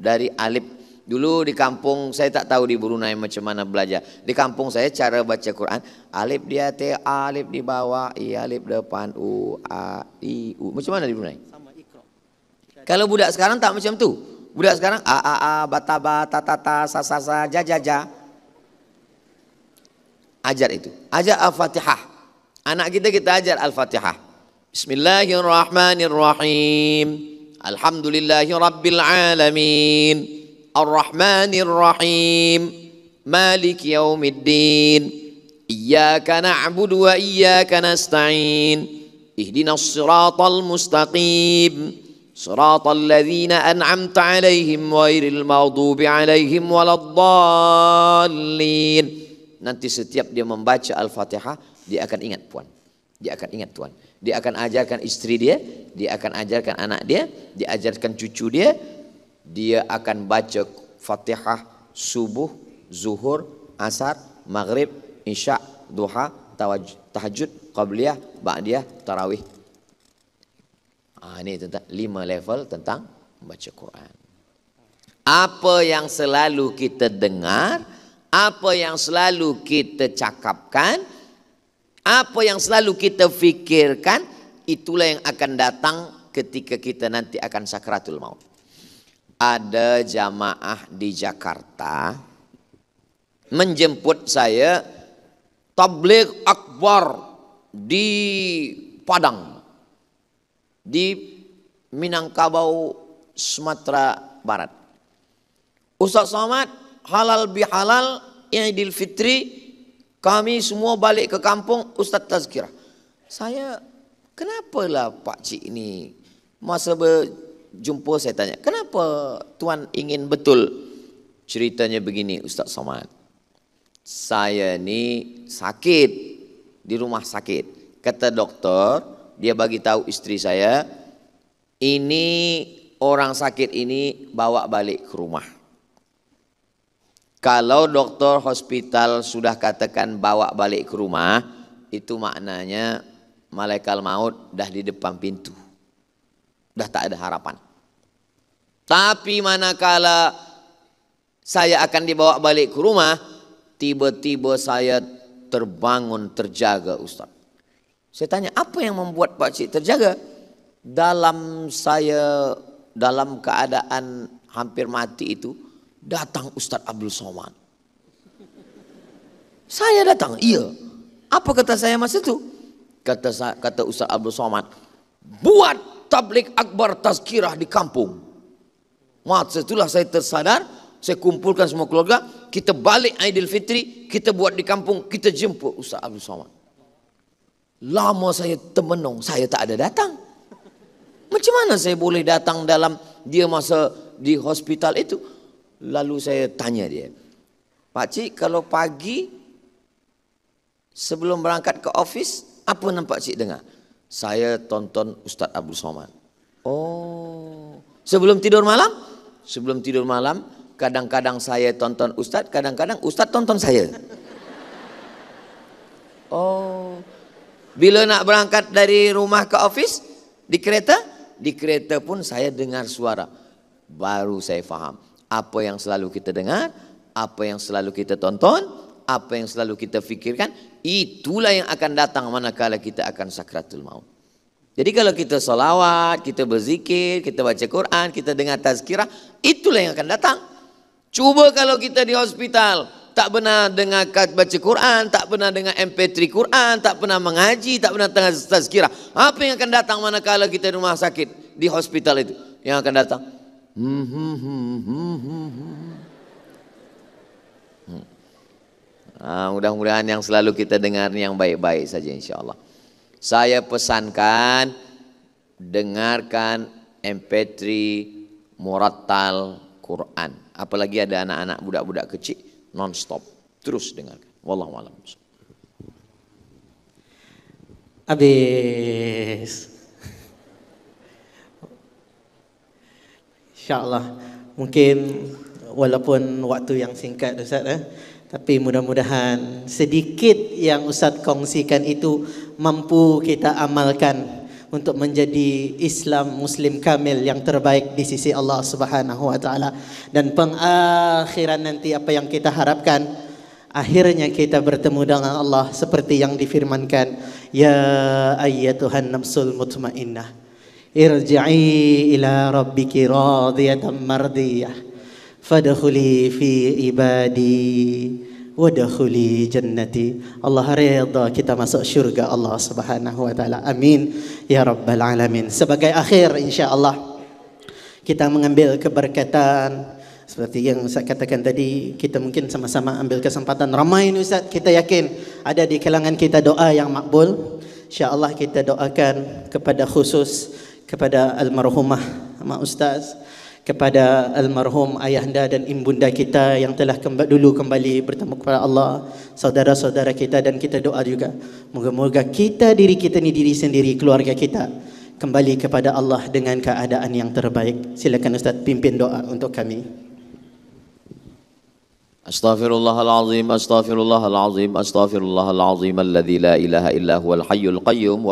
dari alif. Dulu di kampung saya tak tahu di Brunei macam mana belajar. Di kampung saya cara baca Quran, alif dia te alif di bawah, i alif depan, u a i u. Macam mana di Brunei? Sama ikro. Kalau budak sekarang tak macam tu. Budak sekarang a a a bata bata tata sa sa sa ja ja ja. Ajar itu. Ajar Al-Fatihah. Anak kita kita ajar Al-Fatihah. Bismillahirrahmanirrahim. Alhamdulillahi Rabbil rahmanir Rahim Malik Yaumiddin Iyaka na'budu nasta'in Ihdinas siratal mustaqim صراط الذين أنعمت عليهم غير المغضوب عليهم ولا الضالين Nanti setiap dia membaca Al-Fatihah, dia akan ingat Tuhan. Dia akan ingat Tuhan. Dia akan ajarkan istri dia, dia akan ajarkan anak dia, dia ajarkan cucu dia, dia akan baca Fatihah subuh, zuhur, asar, maghrib, isya, duha, tahajud, qabliyah, ba'diyah, tarawih. Ah ini tentang lima level tentang baca Quran. Apa yang selalu kita dengar, apa yang selalu kita cakapkan, Apa yang selalu kita pikirkan itulah yang akan datang ketika kita nanti akan sakratul maut. Ada jamaah di Jakarta menjemput saya tabligh akbar di Padang di Minangkabau Sumatera Barat. Ustaz Somad halal bihalal Idul Fitri Kami semua balik ke kampung Ustaz Tazkirah. Saya, kenapalah Pak Cik ini masa berjumpa saya tanya, kenapa Tuan ingin betul ceritanya begini Ustaz Somad? Saya ni sakit di rumah sakit. Kata doktor, dia bagi tahu istri saya, ini orang sakit ini bawa balik ke rumah. Kalau dokter hospital sudah katakan bawa balik ke rumah, itu maknanya malaikat maut dah di depan pintu. Dah tak ada harapan. Tapi manakala saya akan dibawa balik ke rumah, tiba-tiba saya terbangun terjaga Ustaz. Saya tanya, apa yang membuat Pak Cik terjaga? Dalam saya dalam keadaan hampir mati itu, Datang Ustadz Abdul Somad. Saya datang, iya. Apa kata saya mas itu? Kata, kata Ustadz Abdul Somad, buat tablik akbar tazkirah di kampung. Mas setelah saya tersadar, saya kumpulkan semua keluarga, kita balik Aidil Fitri, kita buat di kampung, kita jemput Ustaz Abdul Somad. Lama saya temenung, saya tak ada datang. Macam mana saya boleh datang dalam dia masa di hospital itu? Lalu saya tanya dia, Pak Cik kalau pagi sebelum berangkat ke office apa nampak Cik dengar? Saya tonton Ustaz Abdul Somad. Oh, sebelum tidur malam? Sebelum tidur malam kadang-kadang saya tonton Ustaz, kadang-kadang Ustaz tonton saya. Oh, bila nak berangkat dari rumah ke office di kereta? Di kereta pun saya dengar suara. Baru saya faham apa yang selalu kita dengar, apa yang selalu kita tonton, apa yang selalu kita fikirkan, itulah yang akan datang manakala kita akan sakratul maut. Jadi kalau kita salawat, kita berzikir, kita baca Quran, kita dengar tazkirah, itulah yang akan datang. Cuba kalau kita di hospital, tak pernah dengar baca Quran, tak pernah dengar MP3 Quran, tak pernah mengaji, tak pernah tengah tazkirah. Apa yang akan datang manakala kita di rumah sakit, di hospital itu? Yang akan datang. Nah, mudah-mudahan yang selalu kita dengar yang baik-baik saja insya Allah. Saya pesankan dengarkan MP3 Muratal Quran. Apalagi ada anak-anak budak-budak kecil non-stop. Terus dengarkan. Wallahu malam Habis. InsyaAllah Mungkin walaupun waktu yang singkat Ustaz eh? Tapi mudah-mudahan sedikit yang Ustaz kongsikan itu Mampu kita amalkan untuk menjadi Islam Muslim kamil yang terbaik di sisi Allah Subhanahu wa taala dan pengakhiran nanti apa yang kita harapkan akhirnya kita bertemu dengan Allah seperti yang difirmankan ya Tuhan nafsul mutmainnah irji'i ila rabbiki radiyatan mardiyah fadkhuli fi ibadi wadkhuli jannati Allah redha kita masuk syurga Allah Subhanahu wa taala amin ya rabbal alamin sebagai akhir insyaallah kita mengambil keberkatan seperti yang saya katakan tadi kita mungkin sama-sama ambil kesempatan ramai ini Ustaz kita yakin ada di kalangan kita doa yang makbul insyaallah kita doakan kepada khusus kepada almarhumah mak ustaz kepada almarhum ayahanda dan ibunda kita yang telah kembali dulu kembali bertemu kepada Allah saudara-saudara kita dan kita doa juga moga-moga kita diri kita ni diri sendiri keluarga kita kembali kepada Allah dengan keadaan yang terbaik silakan ustaz pimpin doa untuk kami استغفر الله العظيم استغفر الله العظيم استغفر الله العظيم الذي لا اله الا هو الحي القيوم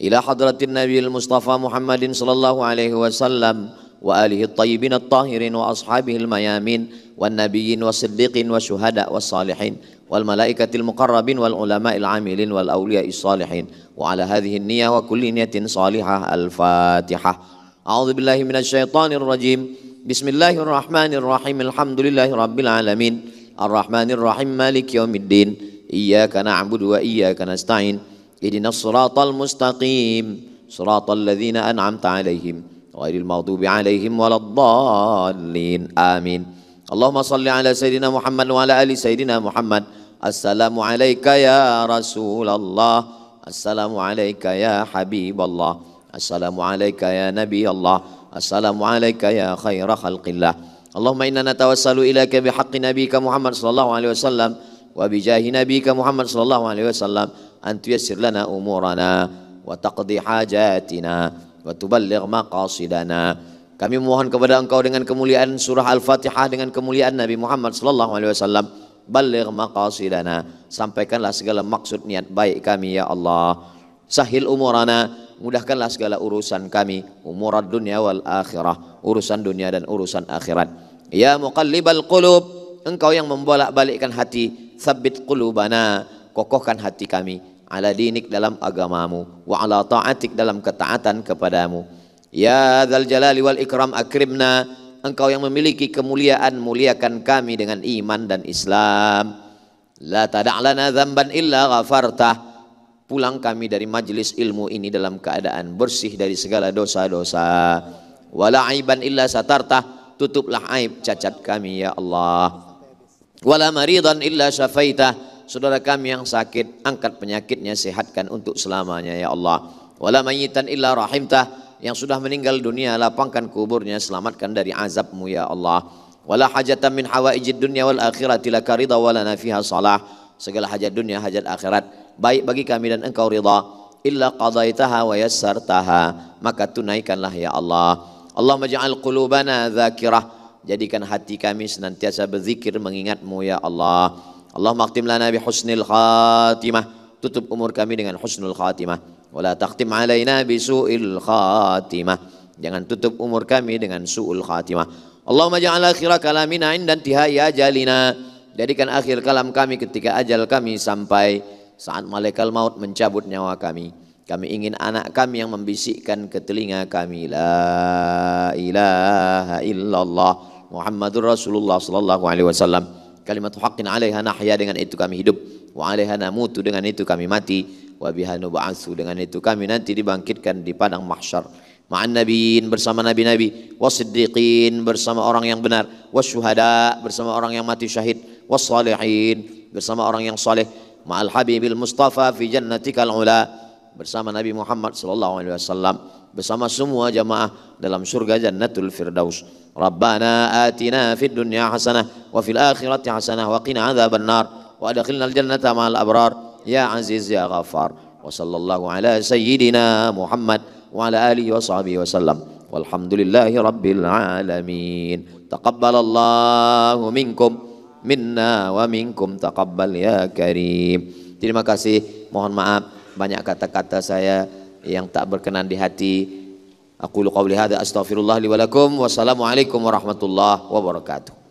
إلى حضرة النبي المصطفى محمد صلى الله عليه وسلم وآله الطيبين الطاهرين وأصحابه الميامين والنبيين والصديقين والشهداء والصالحين والملائكة المقربين والعلماء العاملين والأولياء الصالحين وعلى هذه النية وكل نية صالحة الفاتحة أعوذ بالله من الشيطان الرجيم بسم الله الرحمن الرحيم الحمد لله رب العالمين الرحمن الرحيم مالك يوم الدين إياك نعبد وإياك نستعين اهدنا الصراط المستقيم صراط الذين أنعمت عليهم غير المغضوب عليهم ولا الضالين آمين اللهم صل على سيدنا محمد وعلى آل سيدنا محمد السلام عليك يا رسول الله السلام عليك يا حبيب الله السلام عليك يا نبي الله السلام عليك يا خير خلق الله اللهم إنا نتوسل إليك بحق نبيك محمد صلى الله عليه وسلم وبجاه نبيك محمد صلى الله عليه وسلم أن تيسر لنا أمورنا وتقضي حاجاتنا وتبلغ مقاصدنا Kami mohon kepada engkau dengan kemuliaan surah Al-Fatihah dengan kemuliaan Nabi Muhammad sallallahu alaihi wasallam. balir maqasidana. Sampaikanlah segala maksud niat baik kami ya Allah. Sahil umurana, mudahkanlah segala urusan kami, umurad dunia wal akhirah, urusan dunia dan urusan akhirat. Ya muqallibal qulub, engkau yang membolak-balikkan hati, tsabbit qulubana kokohkan hati kami ala dinik dalam agamamu wa ala ta'atik dalam ketaatan kepadamu ya dzal jalali wal ikram akrimna engkau yang memiliki kemuliaan muliakan kami dengan iman dan Islam la tada'lana dzamban illa kafarta pulang kami dari majelis ilmu ini dalam keadaan bersih dari segala dosa-dosa wala aiban illa satarta tutuplah aib cacat kami ya Allah wala maridan illa syafaitah saudara kami yang sakit, angkat penyakitnya, sehatkan untuk selamanya ya Allah. Wala mayitan illa rahimtah, yang sudah meninggal dunia, lapangkan kuburnya, selamatkan dari azabmu ya Allah. Wala hajatan min hawaijid dunya wal akhirati lakarida walana fiha salah. Segala hajat dunia, hajat akhirat, baik bagi kami dan engkau ridha. Illa qadaitaha wa yassartaha, maka tunaikanlah ya Allah. Allahumma ja'al qulubana dzakirah, jadikan hati kami senantiasa berzikir mengingatmu ya Allah. Allahumma akhtim lana bi husnil khatimah. Tutup umur kami dengan husnul khatimah. Wala takhtim alaina bi su'il khatimah. Jangan tutup umur kami dengan su'ul khatimah. Allahumma ja'al akhira kalamina inda intihai ajalina. Jadikan akhir kalam kami ketika ajal kami sampai saat malaikat maut mencabut nyawa kami. Kami ingin anak kami yang membisikkan ke telinga kami la ilaha illallah Muhammadur Rasulullah sallallahu alaihi wasallam. Kalimat haqqin 'alaiha nahya dengan itu kami hidup, wa 'alaiha namutu dengan itu kami mati, wa biha nub'atsu dengan itu kami nanti dibangkitkan di padang mahsyar. Ma'an nabiin bersama nabi-nabi, wasiddiqin bersama orang yang benar, wasyuhada bersama orang yang mati syahid, Wasalihin bersama orang yang saleh, ma'al habibil mustafa fi jannatikal ula bersama Nabi Muhammad sallallahu alaihi wasallam bersama semua jamaah dalam surga jannatul firdaus. Rabbana atina fid dunya hasanah wa fil akhirati hasanah wa qina adzaban nar wa adkhilna al jannata al abrar ya aziz ya ghaffar wa sallallahu ala sayyidina Muhammad wa ala alihi wa sahbihi wa sallam walhamdulillahi rabbil alamin taqabbalallahu minkum minna wa minkum taqabbal ya karim terima kasih mohon maaf banyak kata-kata saya yang tak berkenan di hati. Aku lu qawli hadza astaghfirullah li wa Wassalamualaikum warahmatullahi wabarakatuh.